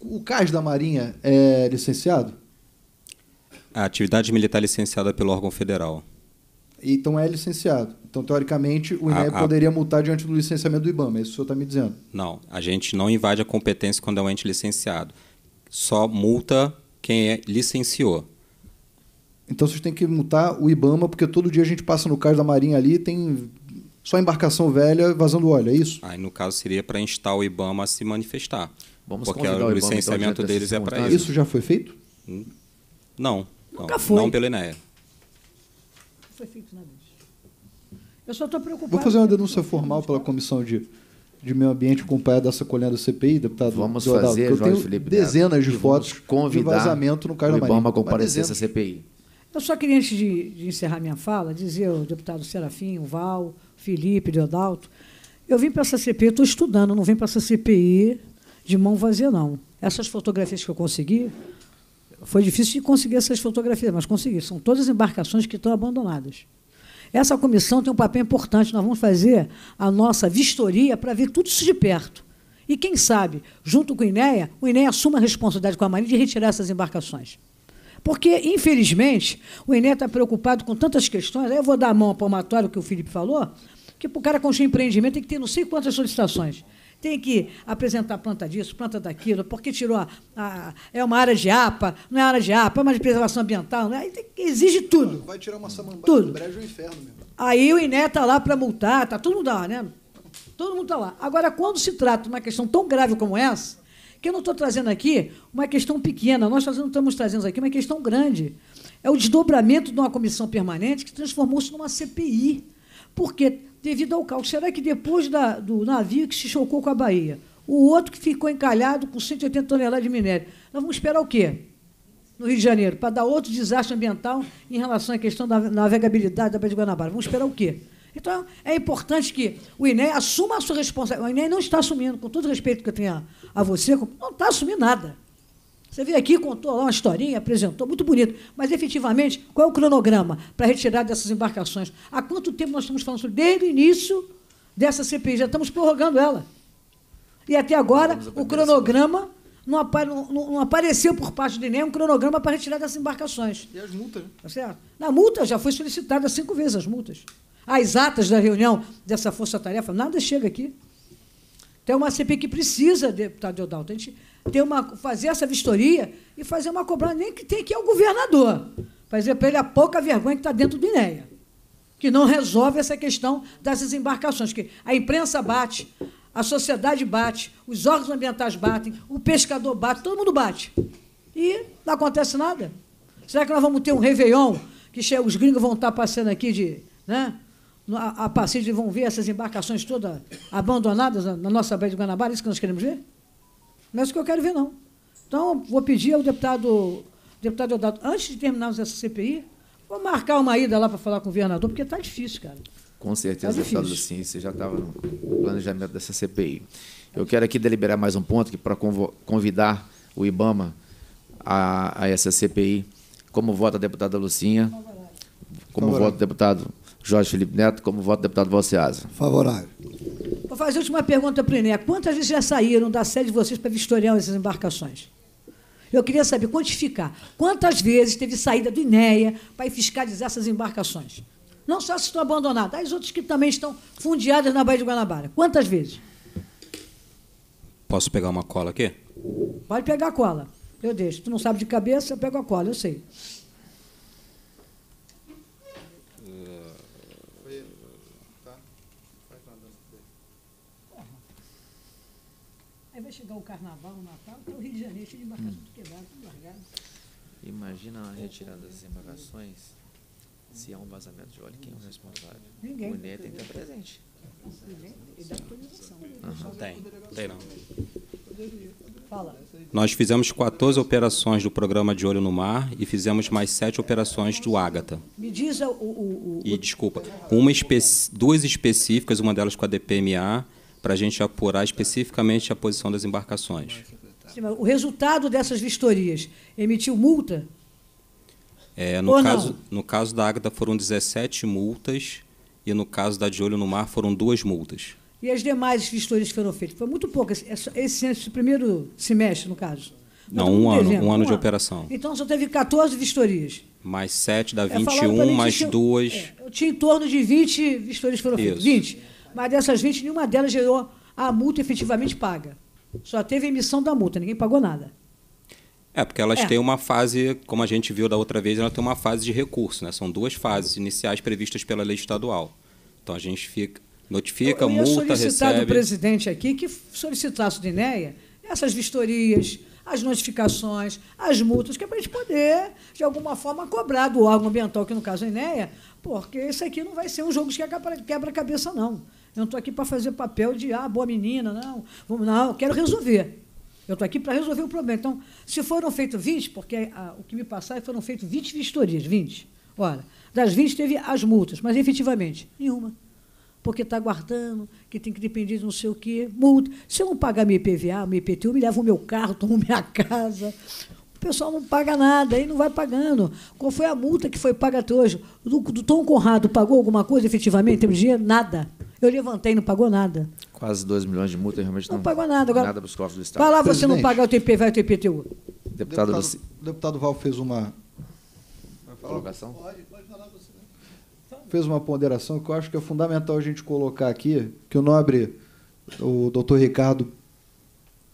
O CAS da Marinha é licenciado? A atividade militar é licenciada pelo órgão federal. Então é licenciado. Então, teoricamente, o INEP a, a... poderia multar diante do licenciamento do IBAMA, é isso que o senhor está me dizendo? Não, a gente não invade a competência quando é um ente licenciado. Só multa quem é licenciou. Então vocês têm que multar o IBAMA, porque todo dia a gente passa no cais da Marinha ali e tem só embarcação velha vazando óleo, é isso? Aí, no caso, seria para instar o IBAMA a se manifestar. Vamos Porque o, o licenciamento deles é para ah, isso. Isso já foi feito? Hum. Não. Nunca não, foi. Não pelo INEA. Não foi feito nada disso. Eu só estou preocupado. Vou fazer uma denúncia formal pela Comissão de, de Meio Ambiente acompanhada dessa colher da CPI, deputado. Vamos Deodado, fazer, eu tenho Felipe dezenas de fotos de vazamento no Caio da Marinha. Vamos comparecer essa CPI. Eu só queria, antes de, de encerrar minha fala, dizer ao deputado Serafim, o Val, Felipe, Deodalto, eu vim para essa CPI, estou estudando, não vim para essa CPI de mão vazia, não. Essas fotografias que eu consegui, foi difícil de conseguir essas fotografias, mas consegui. São todas embarcações que estão abandonadas. Essa comissão tem um papel importante. Nós vamos fazer a nossa vistoria para ver tudo isso de perto. E quem sabe, junto com o INEA, o INEA assuma a responsabilidade com a Marinha de retirar essas embarcações. Porque, infelizmente, o INEA está preocupado com tantas questões. Aí eu vou dar a mão ao palmatório que o Felipe falou, que para o cara construir empreendimento tem que ter não sei quantas solicitações tem que apresentar planta disso, planta daquilo, porque tirou a, a, é uma área de APA, não é área de APA, é uma de preservação ambiental, né? exige tudo. Vai tirar uma samambaia tudo. do brejo é um inferno mesmo. Aí o Iné está lá para multar, tá tudo lá, né? Todo mundo está lá. Agora, quando se trata de uma questão tão grave como essa, que eu não estou trazendo aqui uma questão pequena, nós não estamos trazendo aqui uma questão grande. É o desdobramento de uma comissão permanente que transformou-se numa CPI porque, devido ao caos, será que depois da, do navio que se chocou com a Bahia, o outro que ficou encalhado com 180 toneladas de minério, nós vamos esperar o quê? No Rio de Janeiro, para dar outro desastre ambiental em relação à questão da navegabilidade da Baía de Guanabara. Vamos esperar o quê? Então, é importante que o INE assuma a sua responsabilidade. O INE não está assumindo, com todo respeito que eu tenho a, a você, não está assumindo nada. Você veio aqui, contou lá uma historinha, apresentou, muito bonito. Mas efetivamente, qual é o cronograma para retirar dessas embarcações? Há quanto tempo nós estamos falando Desde o início dessa CPI, já estamos prorrogando ela. E até agora, o cronograma não, apare, não, não, apareceu por parte de nenhum cronograma para retirar dessas embarcações. E as multas? Tá certo? Na multa já foi solicitada cinco vezes as multas. As atas da reunião dessa força-tarefa, nada chega aqui. Tem uma CPI que precisa, deputado Deodalto. A gente ter uma, fazer essa vistoria e fazer uma cobrança, nem que tem que é o governador, fazer para ele a pouca vergonha que está dentro do INEA, que não resolve essa questão dessas embarcações, que a imprensa bate, a sociedade bate, os órgãos ambientais batem, o pescador bate, todo mundo bate. E não acontece nada. Será que nós vamos ter um Réveillon, que os gringos vão estar tá passando aqui de. Né? A, passeio de vão ver essas embarcações todas abandonadas na, na nossa Baía de Guanabara? É isso que nós queremos ver? Não é isso que eu quero ver, não. Então, vou pedir ao deputado, deputado Eudaldo, antes de terminarmos essa CPI, vou marcar uma ida lá para falar com o governador, porque está difícil, cara. Com certeza, tá deputado Sim, você já estava no planejamento dessa CPI. Eu quero aqui deliberar mais um ponto que para convidar o IBAMA a, a, essa CPI. Como vota a deputada Lucinha? Como vota o deputado Jorge Felipe Neto como voto deputado Valciasa. Favorável. Vou fazer a última pergunta para o Iné. Quantas vezes já saíram da sede de vocês para vistoriar essas embarcações? Eu queria saber, quantificar, quantas vezes teve saída do INEA para fiscalizar essas embarcações? Não só as que estão abandonadas, as outras que também estão fundeadas na Baía de Guanabara. Quantas vezes? Posso pegar uma cola aqui? Pode pegar a cola. Eu deixo. Tu não sabe de cabeça, eu pego a cola, eu sei. vai chegar o carnaval, o Natal, então o Rio de Janeiro é cheio de embarcação tudo quebrado, tudo largado. Imagina a retirada das embarcações, se há um vazamento de óleo, quem é o responsável? Ninguém. O INE tem que estar presente. Uhum, tem, tem não. Fala. Nós fizemos 14 operações do programa de Olho no Mar e fizemos mais sete operações do Ágata. Me diz o. o, o e desculpa, uma espe duas específicas, uma delas com a DPMA para a gente apurar especificamente a posição das embarcações. O resultado dessas vistorias emitiu multa? É, no, Ou caso, não? no caso da Águeda foram 17 multas e no caso da De Olho no Mar foram duas multas. E as demais vistorias que foram feitas? Foi muito poucas, esse, esse, primeiro semestre, no caso. Não, não um, ano, um ano um de ano. operação. Então só teve 14 vistorias. Mais 7 dá 21, é, mais tinha, 2. É, eu tinha em torno de 20 vistorias que foram feitas. 20. Mas dessas 20, nenhuma delas gerou a multa efetivamente paga. Só teve emissão da multa, ninguém pagou nada. É, porque elas é. têm uma fase, como a gente viu da outra vez, ela tem uma fase de recurso, né? São duas fases iniciais previstas pela lei estadual. Então a gente fica, notifica, eu, eu multa, recebe... Eu solicitar do presidente aqui que solicitasse do INEA essas vistorias, as notificações, as multas, que é para a gente poder, de alguma forma, cobrar do órgão ambiental, que no caso é a INEA, porque isso aqui não vai ser um jogo de quebra-cabeça, não. Eu não estou aqui para fazer papel de, ah, boa menina, não. Vamos, não, quero resolver. Eu estou aqui para resolver o problema. Então, se foram feitos 20, porque ah, o que me passar foram feitos 20 vistorias, 20. Olha, das 20 teve as multas, mas efetivamente, nenhuma. Porque está guardando, que tem que depender de não sei o quê, multa. Se eu não pagar meu IPVA, meu IPTU, me levo o meu carro, tomo minha casa. O pessoal não paga nada e não vai pagando. Qual foi a multa que foi paga até hoje? Do, do Tom Conrado pagou alguma coisa efetivamente? Temos dinheiro? Nada. Eu levantei, não pagou nada. Quase 2 milhões de multa, realmente não, não pagou nada. Agora, nada para os cofres do Estado. Vai lá, Presidente, você não pagar é o TP, vai é o TPTU. Deputado, deputado, você... deputado Val fez uma. Colocação? Pode, falar você. Fez uma ponderação que eu acho que é fundamental a gente colocar aqui, que o nobre, o doutor Ricardo,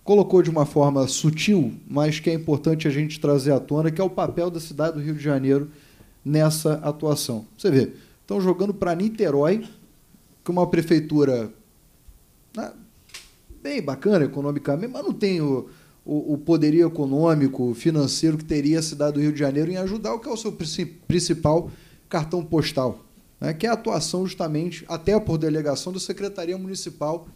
colocou de uma forma sutil, mas que é importante a gente trazer à tona, que é o papel da cidade do Rio de Janeiro nessa atuação. Você vê, estão jogando para Niterói que uma prefeitura né, bem bacana economicamente, mas não tem o, o, o, poderio econômico, financeiro que teria a cidade do Rio de Janeiro em ajudar o que é o seu principal cartão postal, né, que é a atuação justamente, até por delegação, da Secretaria Municipal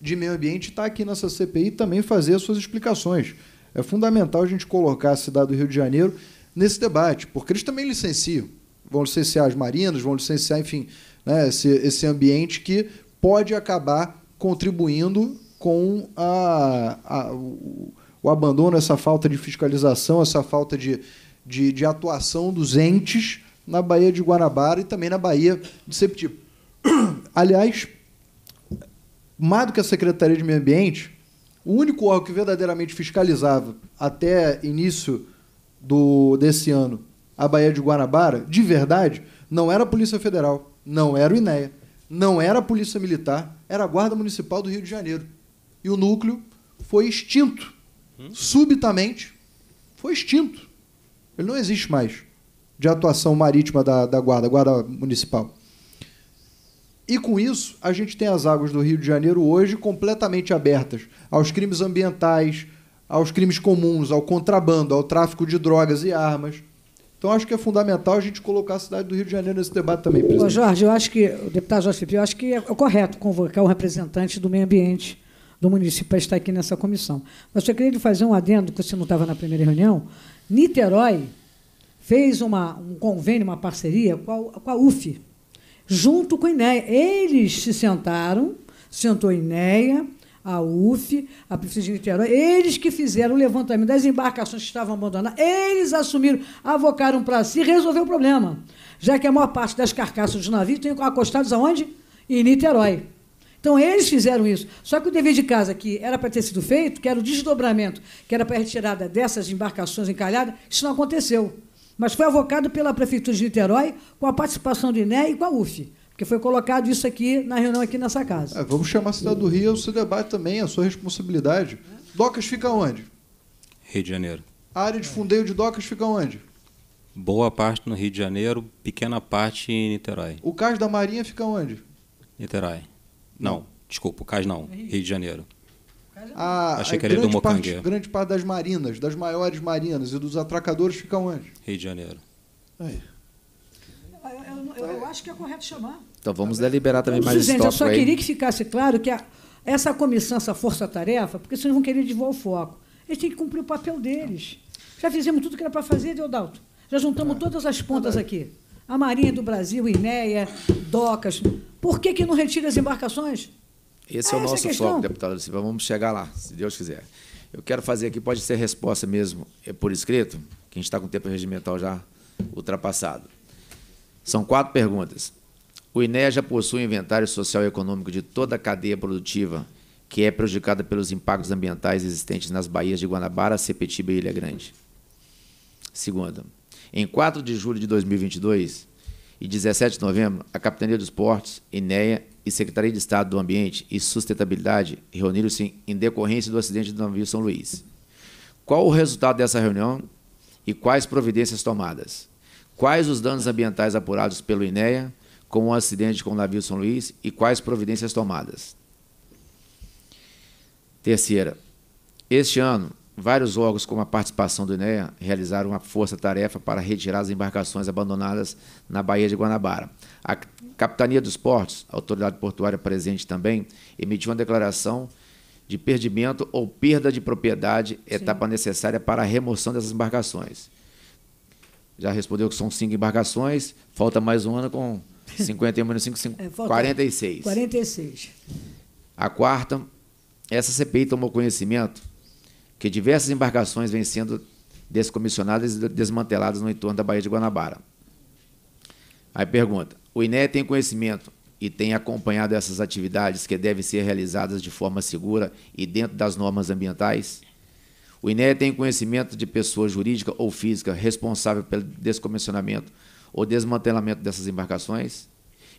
de Meio Ambiente, está aqui nessa CPI também fazer as suas explicações. É fundamental a gente colocar a cidade do Rio de Janeiro nesse debate, porque eles também licenciam. Vão licenciar as marinas, vão licenciar, enfim, né? esse, esse ambiente que pode acabar contribuindo com a, a, o, o, abandono, essa falta de fiscalização, essa falta de, de, de, atuação dos entes na Baía de Guanabara e também na Baía de Septiba. Aliás, mais do que a Secretaria de Meio Ambiente, o único órgão que verdadeiramente fiscalizava até início do, desse ano a Baía de Guanabara, de verdade, não era a Polícia Federal não era o INEA, não era a Polícia Militar, era a Guarda Municipal do Rio de Janeiro. E o núcleo foi extinto. Hum? Subitamente, foi extinto. Ele não existe mais de atuação marítima da, da Guarda, Guarda Municipal. E com isso, a gente tem as águas do Rio de Janeiro hoje completamente abertas aos crimes ambientais, aos crimes comuns, ao contrabando, ao tráfico de drogas e armas. Então, acho que é fundamental a gente colocar a cidade do Rio de Janeiro nesse debate também, presidente. Ô Jorge, eu acho que, o deputado Jorge Felipe, eu acho que é, é correto convocar o um representante do meio ambiente do município para estar aqui nessa comissão. Mas eu queria fazer um adendo, que você não estava na primeira reunião. Niterói fez uma, um convênio, uma parceria com a, com a UF, junto com a INEA. Eles se sentaram, sentou a INEA, a UF, a Prefeitura de Niterói, eles que fizeram o levantamento das embarcações que estavam abandonadas, eles assumiram, avocaram para si e resolveu o problema. Já que a maior parte das carcaças dos navios tem acostados aonde? Em Niterói. Então eles fizeram isso. Só que o dever de casa que era para ter sido feito, que era o desdobramento, que era para a retirada dessas embarcações encalhadas, isso não aconteceu. Mas foi avocado pela Prefeitura de Niterói, com a participação do INE e com a UF. Porque foi colocado isso aqui na reunião aqui nessa casa. É, vamos chamar a cidade do Rio ao seu debate também, a sua responsabilidade. Docas fica onde? Rio de Janeiro. A área de fundeio de docas fica onde? Boa parte no Rio de Janeiro, pequena parte em Niterói. O cais da Marinha fica onde? Niterói. Não, desculpa, o cais não, é Rio de Janeiro. É a, Achei que era grande do Mocangue. parte, grande parte das marinas, das maiores marinas e dos atracadores fica onde? Rio de Janeiro. Aí eu, eu, eu, então, é. acho que é correto chamar. Então vamos deliberar também mais Gente, eu só aí. queria que ficasse claro que a, essa comissão, essa força-tarefa, porque vocês vão querer desvio o foco. Eles têm que cumprir o papel deles. Já fizemos tudo o que era para fazer, Deodalto. Já juntamos todas as pontas aqui. A Marinha do Brasil, INEA, DOCAS. Por que, que não retira as embarcações? Esse é, é o ah, nosso foco, deputado Vamos chegar lá, se Deus quiser. Eu quero fazer aqui, pode ser resposta mesmo, é por escrito, que a gente está com o tempo regimental já ultrapassado. São quatro perguntas. O INE já possui um inventário social e econômico de toda a cadeia produtiva que é prejudicada pelos impactos ambientais existentes nas baías de Guanabara, Sepetiba e Ilha Grande. Segunda, em 4 de julho de 2022 e 17 de novembro, a Capitania dos Portos, INEA e Secretaria de Estado do Ambiente e Sustentabilidade reuniram-se em decorrência do acidente do navio São Luís. Qual o resultado dessa reunião e quais providências tomadas? quais os danos ambientais apurados pelo INEA com o acidente com o navio São Luís e quais providências tomadas. Terceira, este ano, vários órgãos com a participação do INEA realizaram uma força-tarefa para retirar as embarcações abandonadas na Baía de Guanabara. A Capitania dos Portos, autoridade portuária presente também, emitiu uma declaração de perdimento ou perda de propriedade, etapa necessária para a remoção dessas embarcações já respondeu que são cinco embarcações, falta mais um ano com 51 menos 5, 5 é, 46. 46. A quarta, essa CPI tomou conhecimento que diversas embarcações vêm sendo descomissionadas e desmanteladas no entorno da Baía de Guanabara. Aí pergunta: o INE tem conhecimento e tem acompanhado essas atividades que devem ser realizadas de forma segura e dentro das normas ambientais? O INEA tem conhecimento de pessoa jurídica ou física responsável pelo descomissionamento ou desmantelamento dessas embarcações?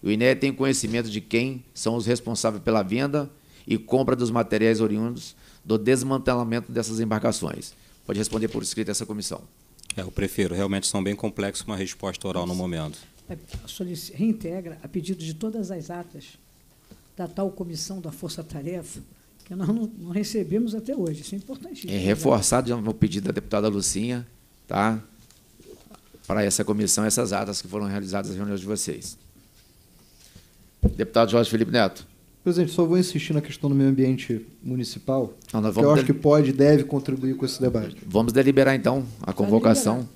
O INEA tem conhecimento de quem são os responsáveis pela venda e compra dos materiais oriundos do desmantelamento dessas embarcações? Pode responder por escrito essa comissão. É, eu prefiro. Realmente são bem complexos uma resposta oral no momento. Reintegra a pedido de todas as atas da tal comissão da Força Tarefa que nós não, não recebemos até hoje. Isso é importantíssimo. É reforçado já no pedido da deputada Lucinha, tá? Para essa comissão, essas atas que foram realizadas nas reuniões de vocês. Deputado Jorge Felipe Neto. Presidente, só vou insistir na questão do meio ambiente municipal, não, que eu acho que pode e deve contribuir com esse debate. Vamos deliberar, então, a convocação.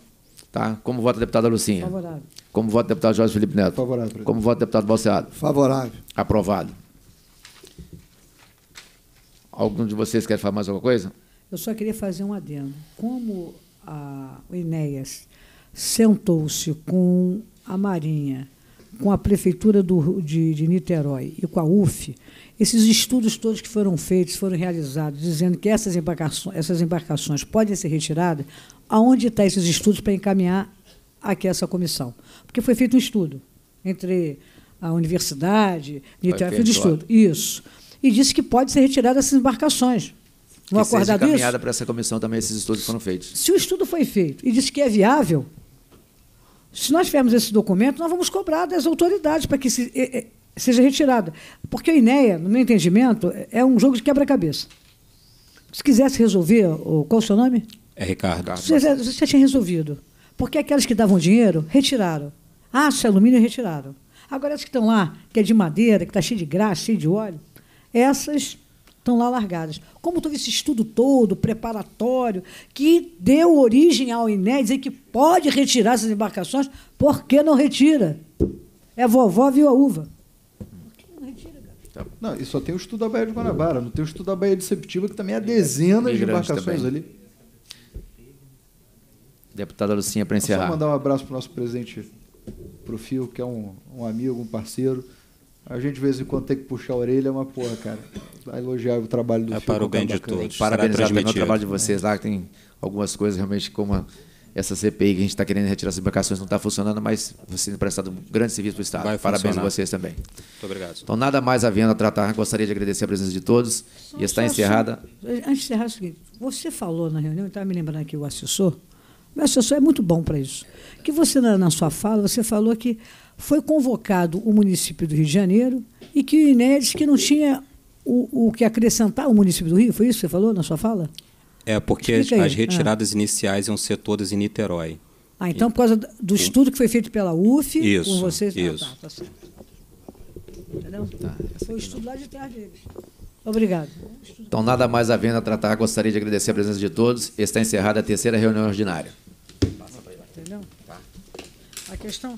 Tá? Como vota a deputada Lucinha? Favorável. Como vota o deputado Jorge Felipe Neto? Favorável. Presidente. Como vota o deputado Balseado? Favorável. Aprovado. Algum de vocês quer falar mais alguma coisa? Eu só queria fazer um adendo. Como a Inéas sentou-se com a Marinha, com a Prefeitura do, de, de Niterói e com a UF, esses estudos todos que foram feitos, foram realizados, dizendo que essas embarcações, essas embarcações podem ser retiradas, aonde estão esses estudos para encaminhar aqui essa comissão? Porque foi feito um estudo entre a universidade, Niterói, foi feito um estudo. Isso e disse que pode ser retirada essas embarcações. Não acordado seja encaminhada para essa comissão também, esses estudos foram feitos. Se o estudo foi feito e disse que é viável, se nós tivermos esse documento, nós vamos cobrar das autoridades para que se, é, seja retirada. Porque a INEA, no meu entendimento, é um jogo de quebra-cabeça. Se quisesse resolver, qual o seu nome? É Ricardo. Você, já tinha resolvido. Porque aquelas que davam dinheiro, retiraram. Aço ah, e alumínio, retiraram. Agora, as que estão lá, que é de madeira, que está cheio de graça cheio de óleo, essas estão lá largadas. Como teve esse estudo todo, preparatório, que deu origem ao INE dizer que pode retirar essas embarcações, por que não retira? É vovó viu a uva. Não, e só tem o estudo da Baía de Guanabara, não tem o estudo da Baía de Septiba, que também há dezenas de embarcações também. ali. Deputada Lucinha, para encerrar. Só mandar um abraço para o nosso presidente Fio que é um, um amigo, um parceiro. A gente de vez em quando tem que puxar a orelha, é uma porra, cara, vai elogiar o trabalho do é Para o bem de todos. parabéns pelo trabalho de vocês é. lá, que tem algumas coisas realmente como a, essa CPI que a gente está querendo retirar as embarcações não está funcionando, mas você tem prestado um grande serviço para o Estado. Vai Parabéns a vocês também. Muito obrigado. Então, nada mais havendo a tratar. Gostaria de agradecer a presença de todos. Só, e está encerrada. Eh, antes de encerrar, é o seguinte: você falou na reunião, estava me lembrando aqui o assessor. O assessor é muito bom para isso. Que você, na, na sua fala, você falou que foi convocado o município do Rio de Janeiro e que o né, INE disse que não tinha o, o que acrescentar ao município do Rio. Foi isso que você falou na sua fala? É, porque as, as, retiradas ah. iniciais iam ser todas em Niterói. Ah, então por causa do estudo que foi feito pela UF, isso, com vocês. Ah, isso. Ah, tá, tá certo. Entendeu? Tá, foi o é estudo não. lá de trás deles. Obrigado. Então, nada mais havendo a né, tratar, gostaria de agradecer a presença de todos. Está encerrada a terceira reunião ordinária. Passa para Entendeu? Tá. A questão.